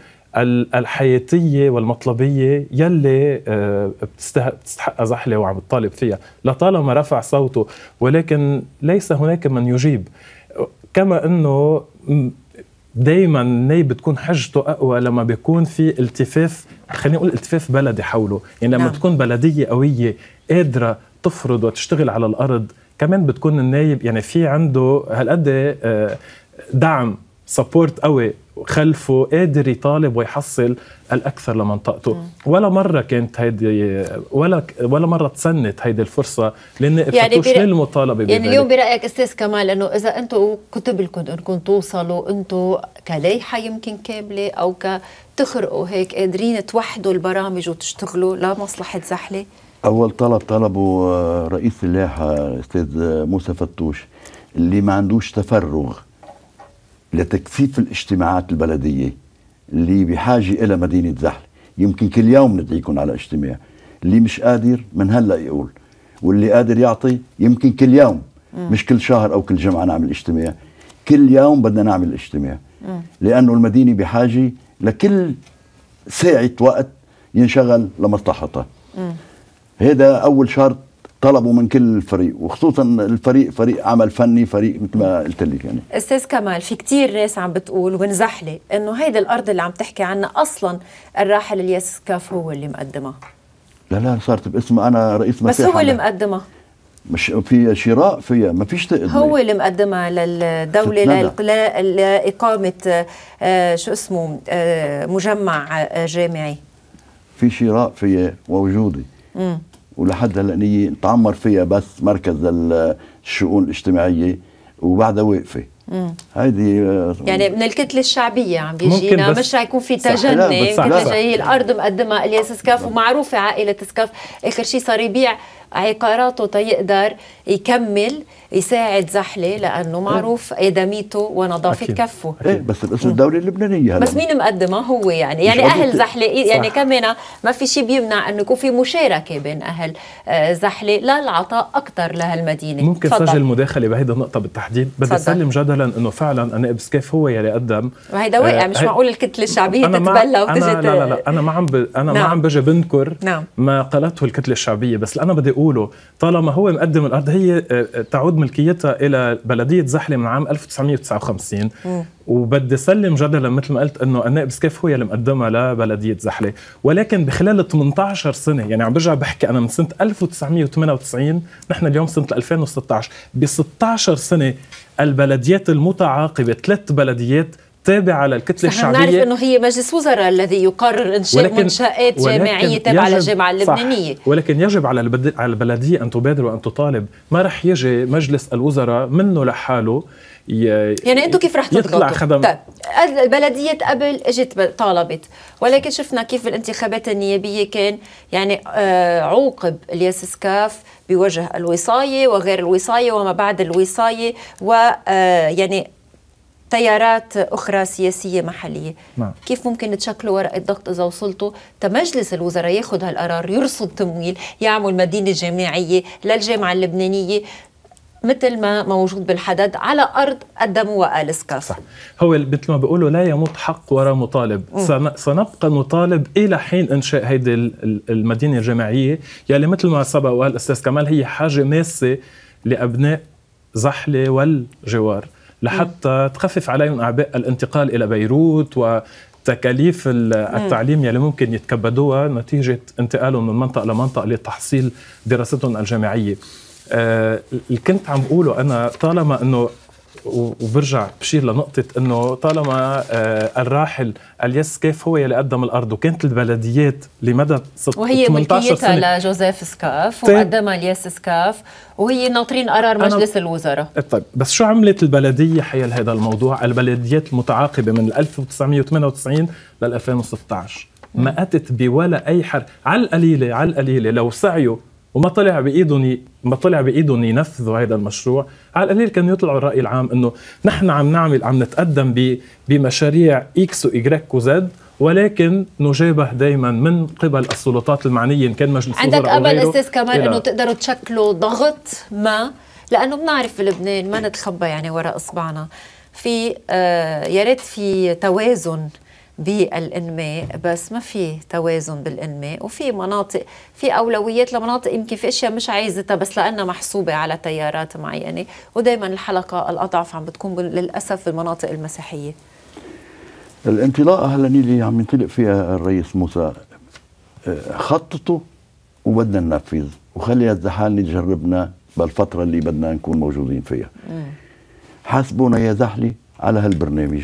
الحياتيه والمطلبيه يلي آه، بتستحق زحله وعم تطالب فيها لطالما رفع صوته ولكن ليس هناك من يجيب كما انه دائما الني بتكون حجته اقوى لما بيكون في التفاف خلينا نقول التفاف بلدي حوله يعني لما نعم. تكون بلديه قويه قادره تفرض وتشتغل على الارض كمان بتكون النايب يعني في عنده هالقد آه، دعم سبورت قوي خلفه قادر يطالب ويحصل الاكثر لمنطقته ولا مره كانت هيدي ولا ولا مره تسنت هيدي الفرصه لان يعني المطالبة برأ... يعني اليوم برايك استاذ كمال انه اذا انتم كتب لكم انكم توصلوا انتم كلايحه يمكن كامله او كتخرقوا هيك قادرين توحدوا البرامج وتشتغلوا لمصلحه زحله اول طلب طلبه آه، رئيس اللايحه الاستاذ آه، موسى فتوش اللي ما عندوش تفرغ لتكثيف الاجتماعات البلدية اللي بحاجة إلى مدينة زحل يمكن كل يوم ندعيكم على اجتماع اللي مش قادر من هلأ يقول واللي قادر يعطي يمكن كل يوم م. مش كل شهر أو كل جمعة نعمل اجتماع كل يوم بدنا نعمل اجتماع م. لأنه المدينة بحاجة لكل ساعة وقت ينشغل لمصلحتها هذا أول شرط طلبوا من كل الفريق وخصوصا الفريق فريق عمل فني فريق مثل ما قلت لك يعني استاذ كمال في كتير ناس عم بتقول ونزحلي انه هيدي الارض اللي عم تحكي عنها اصلا الراحل الياس كاف هو اللي مقدمها لا لا صارت باسم انا رئيس مساحه بس هو اللي مقدمها مش في شراء فيها ما فيش تقدم هو اللي مقدمها للدوله لاقامه آه شو اسمه آه مجمع آه جامعي في شراء فيها ووجودي ولحد هلا تعمر فيها بس مركز الشؤون الاجتماعيه وبعدها واقفه هيدي آه، يعني من الكتله الشعبيه عم بيجينا مش رح يكون في تجني كتله جاي الارض مقدمها الياس سكاف ومعروفه عائله سكاف اخر شيء صار يبيع عقاراته تيقدر يكمل يساعد زحله لانه أه. معروف ادميته ونظافه أكيد. كفه ايه بس باسم الدوله اللبنانيه هلأ. بس مين مقدمه هو يعني يعني اهل زحله إيه، يعني كمان ما في شيء بيمنع انه يكون في مشاركه بين اهل آه، زحله للعطاء اكثر لهالمدينه ممكن فضل. سجل مداخله بهيدا النقطه بالتحديد بدي اسلم جدلا انه فعلا النائب كيف هو يلي قدم وهيدا واقع آه، مش هي... معقول الكتله الشعبيه تتبلى وتجي لا لا لا انا ما عم ب... انا نعم. ما عم بجي بنكر نعم. ما قالته الكتله الشعبيه بس انا بدي اقول بيقولوا طالما هو مقدم الارض هي آه، آه، تعود ملكيتها الى بلديه زحله من عام 1959 وبدي سلم جدلا مثل ما قلت انه النائب سكيف هو اللي مقدمها لبلديه زحله ولكن بخلال 18 سنه يعني عم برجع بحكي انا من سنه 1998 نحن اليوم سنه 2016 ب 16 سنه البلديات المتعاقبه ثلاث بلديات تابعة على الكتلة الشعبية نعرف أنه هي مجلس وزراء الذي يقرر إنشاء ولكن منشآت جامعية تابعة للجامعة اللبنانية ولكن يجب على على البلدية أن تبادر وأن تطالب ما رح يجي مجلس الوزراء منه لحاله يعني انتم كيف رح تضغطوا؟ طيب البلديه قبل اجت طالبت ولكن شفنا كيف بالانتخابات النيابيه كان يعني آه، عوقب الياس سكاف بوجه الوصايه وغير الوصايه وما بعد الوصايه و آه، يعني تيارات أخرى سياسية محلية نعم. كيف ممكن تشكلوا ورقة ضغط إذا وصلتوا تمجلس الوزراء ياخذ هالقرار يرصد تمويل يعمل مدينة جامعية للجامعة اللبنانية مثل ما موجود بالحدد على ارض قدموها اليسكاف صح هو مثل ما بيقولوا لا يموت حق وراء مطالب م. سنبقى نطالب الى حين انشاء هيدي المدينه الجامعيه يلي مثل ما سبق وقال الاستاذ كمال هي حاجه ماسه لابناء زحله والجوار لحتى تخفف عليهم اعباء الانتقال الى بيروت و تكاليف التعليم يلي ممكن يتكبدوها نتيجة انتقالهم من منطقة لمنطقة لتحصيل دراستهم الجامعية آه، اللي كنت عم بقوله أنا طالما أنه وبرجع بشير لنقطة أنه طالما آه، الراحل اليس سكاف هو يلي قدم الأرض وكانت البلديات لمدى 18 وهي ملكيتها لجوزيف سكاف طيب. وقدمها الياس سكاف وهي ناطرين قرار مجلس الوزراء إيه، طيب بس شو عملت البلدية حيال هذا الموضوع البلديات المتعاقبة من 1998 لل 2016 ما أتت بولا أي حر على القليلة على القليلة لو سعيوا وما طلع بايدهم ما طلع بايدهم ينفذوا هذا المشروع على القليل كانوا يطلعوا الراي العام انه نحن عم نعمل عم نتقدم بمشاريع اكس وايجريك وزد ولكن نجابه دائما من قبل السلطات المعنيه ان كان مجلس عندك امل استاذ كمان انه تقدروا تشكلوا ضغط ما لانه بنعرف بلبنان ما نتخبى يعني وراء اصبعنا في آه يا ريت في توازن بالانماء بس ما في توازن بالانماء وفي مناطق في اولويات لمناطق يمكن في اشياء مش عايزتها بس لانها محسوبه على تيارات معينه ودائما الحلقه الاضعف عم بتكون للاسف في المناطق المسيحيه الانطلاقه هلا اللي عم ينطلق فيها الرئيس موسى آه، خططه وبدنا ننفذ وخلي الزحال تجربنا بالفتره اللي بدنا نكون موجودين فيها حاسبونا يا زحلي على هالبرنامج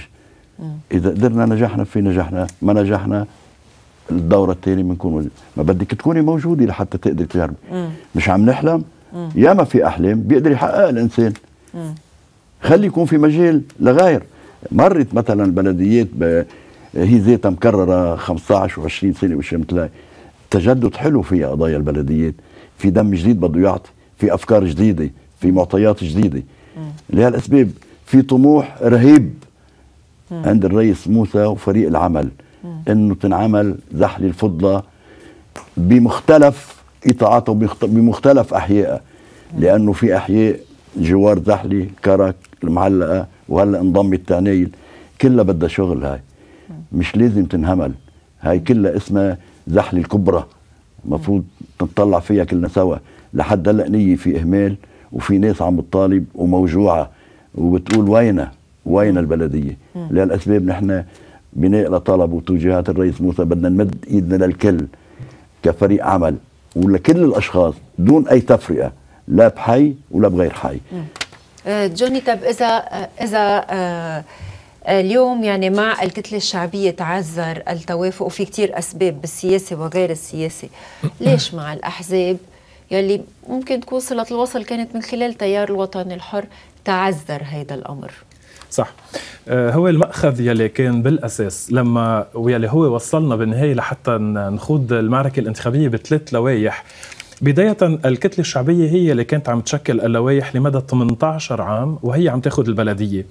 آه. اذا قدرنا نجحنا في نجحنا ما نجحنا الدوره الثانيه بنكون ما بدك تكوني موجوده لحتى تقدري تجربي مش عم نحلم ياما في احلام بيقدر يحققها الانسان مم. خلي يكون في مجال لغير مرت مثلا البلديات هي ذاتها مكرره 15 و20 سنه مش متلاقي تجدد حلو فيها قضايا البلديات في دم جديد بده يعطي في افكار جديده في معطيات جديده لهالاسباب في طموح رهيب عند الرئيس موسى وفريق العمل انه تنعمل زحل الفضلة بمختلف قطاعاتها بمختلف احيائها لانه في احياء جوار زحلي كرك المعلقه وهلا انضمت التانيل كلها بدها شغل هاي مش لازم تنهمل هاي كلها اسمها زحل الكبرى المفروض نطلع فيها كلنا سوا لحد هلا نية في اهمال وفي ناس عم تطالب وموجوعه وبتقول وينه وين البلديه لهالاسباب نحن بناء لطلب وتوجيهات الرئيس موسى بدنا نمد ايدنا للكل كفريق عمل ولكل الاشخاص دون اي تفرقه لا بحي ولا بغير حي آه، جوني طب اذا اذا آه، اليوم يعني مع الكتلة الشعبية تعذر التوافق وفي كتير أسباب بالسياسة وغير السياسة ليش مع الأحزاب يلي ممكن تكون صلة الوصل كانت من خلال تيار الوطن الحر تعذر هذا الأمر صح آه، هو المأخذ يلي كان بالأساس لما ويلي هو وصلنا بالنهاية لحتى نخوض المعركة الانتخابية بثلاث لوائح بداية الكتلة الشعبية هي اللي كانت عم تشكل اللوائح لمدى 18 عام وهي عم تاخذ البلدية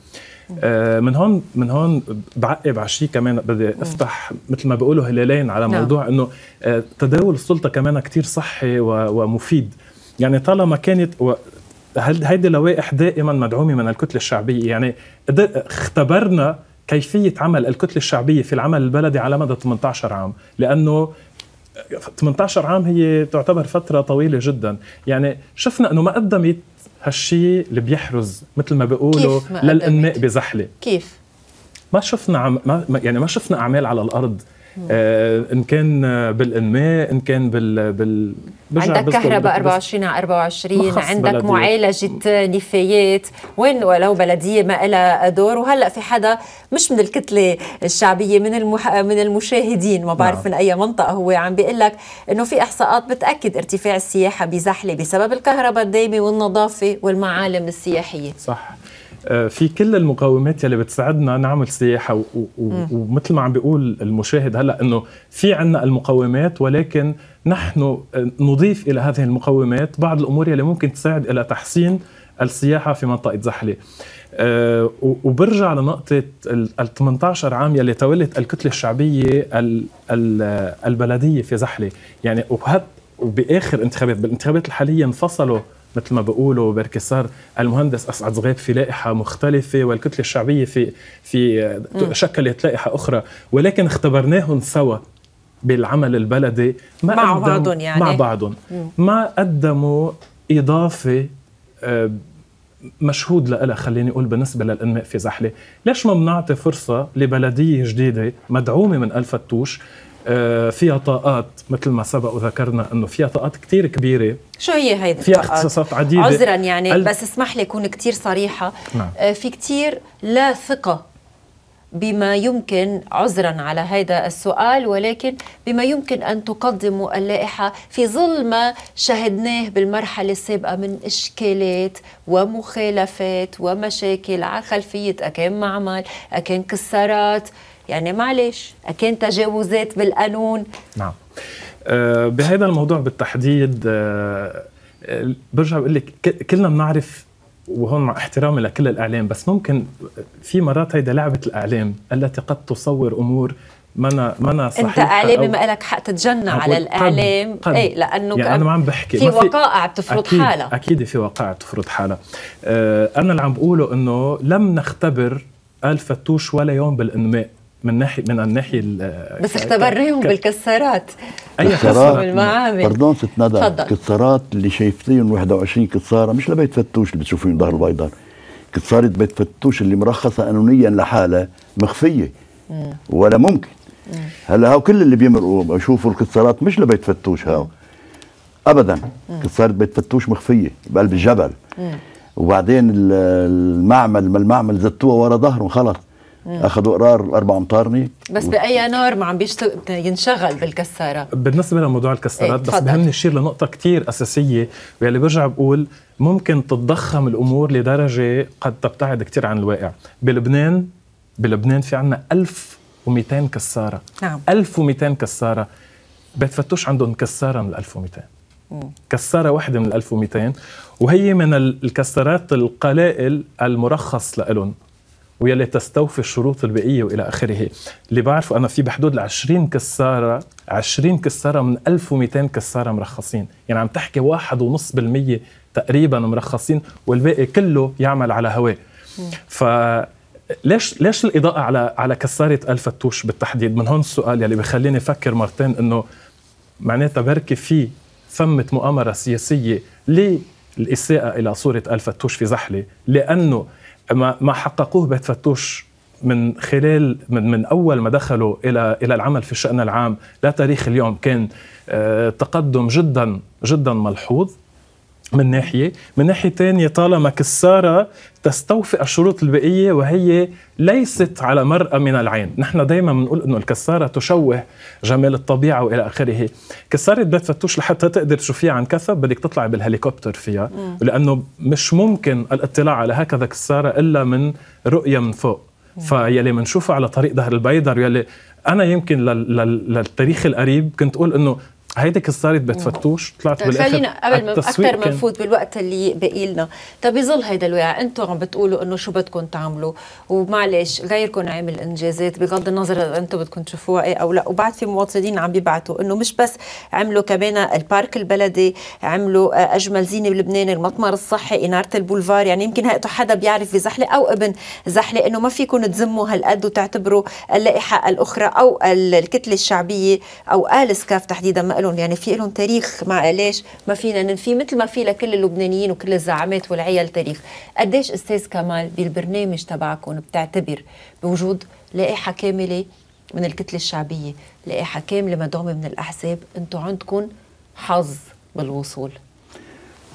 آه، من هون من هون بعقب على شيء كمان بدي افتح مثل ما بيقولوا هلالين على نعم. موضوع انه آه، تداول السلطه كمان كتير صحي ومفيد يعني طالما كانت هيدي لوائح دائما مدعومه من الكتله الشعبيه يعني اختبرنا كيفيه عمل الكتله الشعبيه في العمل البلدي على مدى 18 عام لانه 18 عام هي تعتبر فترة طويلة جدا يعني شفنا أنه ما قدمت هالشيء اللي بيحرز مثل ما بيقولوا للإنماء بزحلة كيف؟ ما شفنا عم... ما... يعني ما شفنا أعمال على الأرض آه، ان كان بالانماء ان كان بال, بال... عندك كهرباء 24 على 24 عندك بلدية. معالجه نفايات وين ولو بلديه ما لها دور وهلا في حدا مش من الكتله الشعبيه من المح... من المشاهدين ما بعرف نعم. من اي منطقه هو عم بيقول لك انه في احصاءات بتاكد ارتفاع السياحه بزحله بسبب الكهرباء الدائمه والنظافه والمعالم السياحيه صح آه، في كل المقومات يلي بتساعدنا نعمل سياحه ومثل ما عم بيقول المشاهد هلا انه في عندنا المقومات ولكن نحن آه، نضيف الى هذه المقومات بعض الامور يلي ممكن تساعد الى تحسين السياحه في منطقه زحله أه وبرجع لنقطة ال 18 عام يلي تولت الكتلة الشعبية آه، البلدية في زحلة يعني وبآخر انتخابات بالانتخابات الحالية انفصلوا مثل ما بقولوا بركي صار المهندس اسعد صغيب في لائحه مختلفه والكتله الشعبيه في في شكلت لائحه اخرى ولكن اختبرناهم سوا بالعمل البلدي ما مع بعضهم يعني مع بعضهم ما قدموا اضافه آه، مشهود لها خليني اقول بالنسبه للانماء في زحله، ليش ما بنعطي فرصه لبلديه جديده مدعومه من الفتوش آه، فيها طاقات مثل ما سبق وذكرنا انه فيها طاقات كثير كبيره شو هي هيدي فيها اختصاصات عديده عذرا يعني ال... بس اسمح لي اكون كثير صريحه نعم. آه، في كثير لا ثقه بما يمكن عذرا على هذا السؤال ولكن بما يمكن ان تقدموا اللائحه في ظل ما شهدناه بالمرحله السابقه من اشكالات ومخالفات ومشاكل على خلفيه اكان معمل اكان كسارات يعني معلش اكن تجاوزات بالقانون نعم أه بهذا الموضوع بالتحديد آه،, أه برجع بقول لك كلنا بنعرف وهون مع احترامي لكل الاعلام بس ممكن في مرات هيدا لعبه الاعلام التي قد تصور امور منا منا صحيحه انت اعلامي ما لك حق تتجنى نعم، على الاعلام قد اي لانه يعني انا ما عم بحكي في وقائع بتفرض أكيد حالها اكيد في وقائع بتفرض حالها أه انا اللي عم بقوله انه لم نختبر الفتوش ولا يوم بالانماء من ناحيه من الناحيه بس اختبريهم بالكسارات اي كسارات بالمعامل بردون ست ندى كسارات اللي شايفتيهم 21 كساره مش لبيت فتوش اللي بتشوفيهم ظهر البيضاء كساره بيت فتوش اللي مرخصه قانونيا لحالها مخفيه ولا ممكن هلا هاو كل اللي بيمرقوا بشوفوا الكسارات مش لبيت فتوش هاو ابدا كساره بيت فتوش مخفيه بقلب الجبل وبعدين المعمل ما المعمل زتوها ورا ظهرهم خلص اخذوا قرار الاربع امطارني بس و... باي نار ما عم بيشتغل ينشغل بالكساره بالنسبه لموضوع الكسارات ايه بس بهمني اشير لنقطه كثير اساسيه واللي برجع بقول ممكن تتضخم الامور لدرجه قد تبتعد كثير عن الواقع بلبنان بلبنان في عندنا 1200 كساره نعم 1200 كساره بتفتوش عندهم كساره من 1200 كسارة واحدة من 1200 وهي من الكسارات القلائل المرخص لهم ويلي تستوفي الشروط البيئيه والى اخره اللي بعرفه انا في بحدود ال 20 كساره 20 كساره من 1200 كساره مرخصين يعني عم تحكي واحد ونص بالمية تقريبا مرخصين والباقي كله يعمل على هواه ف ليش ليش الاضاءه على على كساره الفتوش بالتحديد من هون السؤال يلي بخليني افكر مرتين انه معناتها بركي في ثمه مؤامره سياسيه للاساءه الى صوره الفتوش في زحله لانه ما حققوه بيت فتوش من خلال من, من اول ما دخلوا الى الى العمل في الشان العام لتاريخ اليوم كان آه، تقدم جدا جدا ملحوظ من ناحية من ناحية تانية طالما كسارة تستوفي الشروط البيئية وهي ليست على مرأى من العين نحن دايما بنقول أنه الكسارة تشوه جمال الطبيعة وإلى آخره كسارة بيت فتوش لحتى تقدر تشوفيها عن كثب بدك تطلعي بالهليكوبتر فيها م. لأنه مش ممكن الاطلاع على هكذا كسارة إلا من رؤية من فوق فيلي منشوفه على طريق ظهر البيدر يلي انا يمكن للتاريخ القريب كنت اقول انه هيدي صارت بتفتوش طلعت بالاخر خلينا قبل ما اكثر ما نفوت بالوقت اللي باقي لنا طب بظل هيدا الواقع انتم عم بتقولوا انه شو بدكم تعملوا ومعلش غيركم عامل انجازات بغض النظر اذا انتم بدكم تشوفوها ايه او لا وبعد في مواطنين عم بيبعتوا انه مش بس عملوا كمان البارك البلدي عملوا آه، اجمل زينه بلبنان المطمر الصحي اناره البولفار يعني يمكن حدا بيعرف بزحله او ابن زحله انه ما فيكم تزموا هالقد وتعتبروا اللائحه الاخرى او الكتله الشعبيه او ال سكاف تحديدا لهم يعني في لهم تاريخ مع ليش ما فينا ننفيه مثل ما في لكل اللبنانيين وكل الزعامات والعيال تاريخ قديش استاذ كمال بالبرنامج تبعكم بتعتبر بوجود لائحه كامله من الكتله الشعبيه لائحه كامله مدعومه من الاحزاب انتم عندكم حظ بالوصول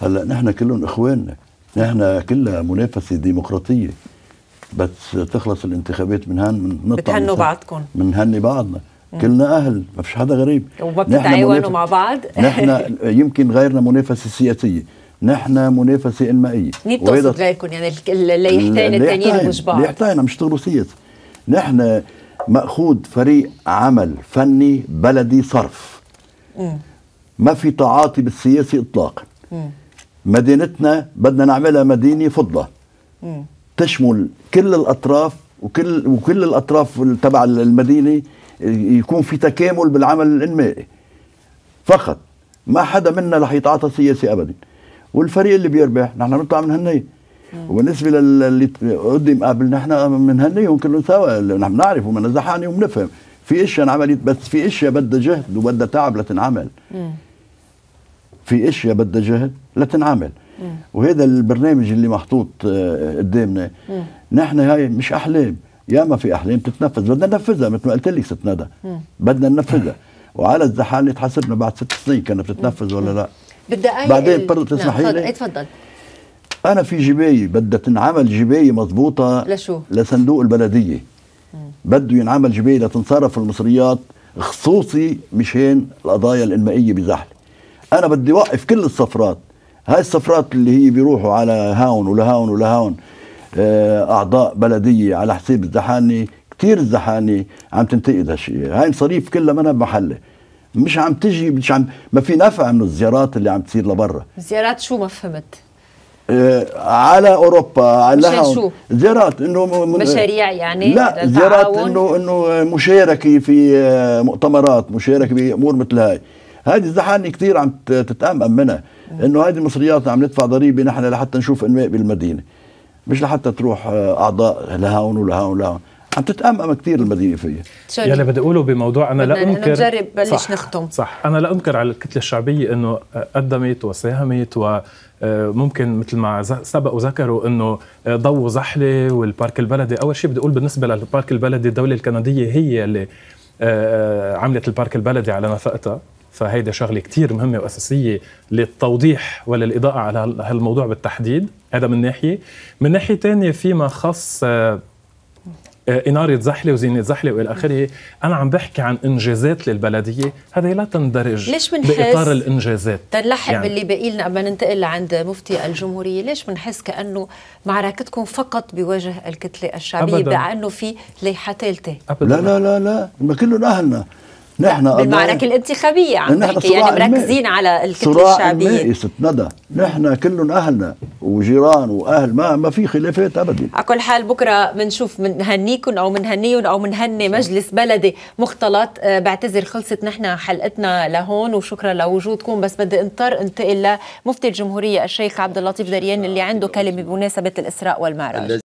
هلا نحن كلهم اخواننا نحن كلها منافسه ديمقراطيه بس تخلص الانتخابات من هن من بتهنوا بعضكم بنهني بعضنا كلنا اهل ما فيش حدا غريب وما بتتعاونوا مع بعض نحن يمكن غيرنا منافسه سياسيه نحن منافسه انمائيه مين بتقصد غيركم يعني اللي يحتاج التانيين مش بعض اللي يحتاجنا مش يشتغلوا سياسه نحن مأخوذ فريق عمل فني بلدي صرف م. ما في تعاطي بالسياسي اطلاقا مدينتنا بدنا نعملها مدينه فضه م. تشمل كل الاطراف وكل وكل الاطراف تبع المدينه يكون في تكامل بالعمل الانمائي فقط ما حدا منا رح يتعاطى سياسي ابدا والفريق اللي بيربح نحن بنطلع بنهنيه وبالنسبه للي قدم قبل نحن بنهنيهم كلهم سوا نحن بنعرف وبنزحاني وبنفهم في اشياء انعملت بس في اشياء بدها جهد وبدها تعب لتنعمل في اشياء بدها جهد لتنعمل وهذا البرنامج اللي محطوط آه، قدامنا نحن هاي مش احلام يا ما في احلام تتنفذ بدنا ننفذها مثل ما قلت لك ست ندى بدنا ننفذها وعلى الزحالة تحاسبنا بعد ست سنين كانت بتتنفذ ولا لا بدي بعدين برضه تسمحي لي تفضل انا في جبايه بدها تنعمل جبايه مضبوطه لشو لصندوق البلديه بده ينعمل جبايه لتنصرف المصريات خصوصي مشان القضايا الانمائيه بزحله انا بدي اوقف كل الصفرات هاي الصفرات اللي هي بيروحوا على هاون ولهاون ولهاون آه، اعضاء بلديه على حساب الزحاني كثير الزحاني عم تنتقد هالشيء هاي مصاريف كلها منها بمحله مش عم تجي مش عم ما في نفع من الزيارات اللي عم تصير لبرا زيارات شو ما فهمت آه، على اوروبا على زيارات انه مشاريع يعني لا زيارات انه انه مشاركه في آه، مؤتمرات مشاركه بامور مثل هاي هذه الزحاني كثير عم تتامم منها انه هذه المصريات عم ندفع ضريبه نحن لحتى نشوف انماء بالمدينه مش لحتى تروح آه، اعضاء لهون ولهون ولهون عم تتأمم كثير المدينة فيها يلي بدي أقوله بموضوع أنا لا أنكر نجرب بلش نختم صح أنا لا أنكر على الكتلة الشعبية أنه آه، قدمت وساهمت وممكن آه، مثل ما سبق وذكروا انه ضو زحله والبارك البلدي اول شيء بدي اقول بالنسبه للبارك البلدي الدوله الكنديه هي اللي عملت البارك البلدي على نفقتها فهيدا شغله كتير مهمه واساسيه للتوضيح وللاضاءه على هالموضوع بالتحديد هذا من ناحيه من ناحيه ثانيه فيما خص آه، آه، إنارة زحلة وزينة زحلة وإلى آخره أنا عم بحكي عن إنجازات للبلدية هذه لا تندرج ليش منحس بإطار الإنجازات تنلحق يعني. باللي باقي لنا قبل ننتقل لعند مفتي الجمهورية ليش بنحس كأنه معركتكم فقط بوجه الكتلة الشعبية أبداً. بأنه في ليحة ثالثة لا لا لا لا ما كلهم أهلنا نحن بالمعركه الانتخابيه عم نحن يعني مركزين على الكتله الشعبيه صراع إيه ست ندى نحن كلهم اهلنا وجيران واهل ما ما في خلافات ابدا على كل حال بكره بنشوف بنهنيكم او بنهنيهم او بنهني مجلس بلدي مختلط آه، بعتذر خلصت نحن حلقتنا لهون وشكرا لوجودكم بس بدي انطر انتقل لمفتي الجمهوريه الشيخ عبد اللطيف دريان اللي عنده كلمه بمناسبه الاسراء والمعراج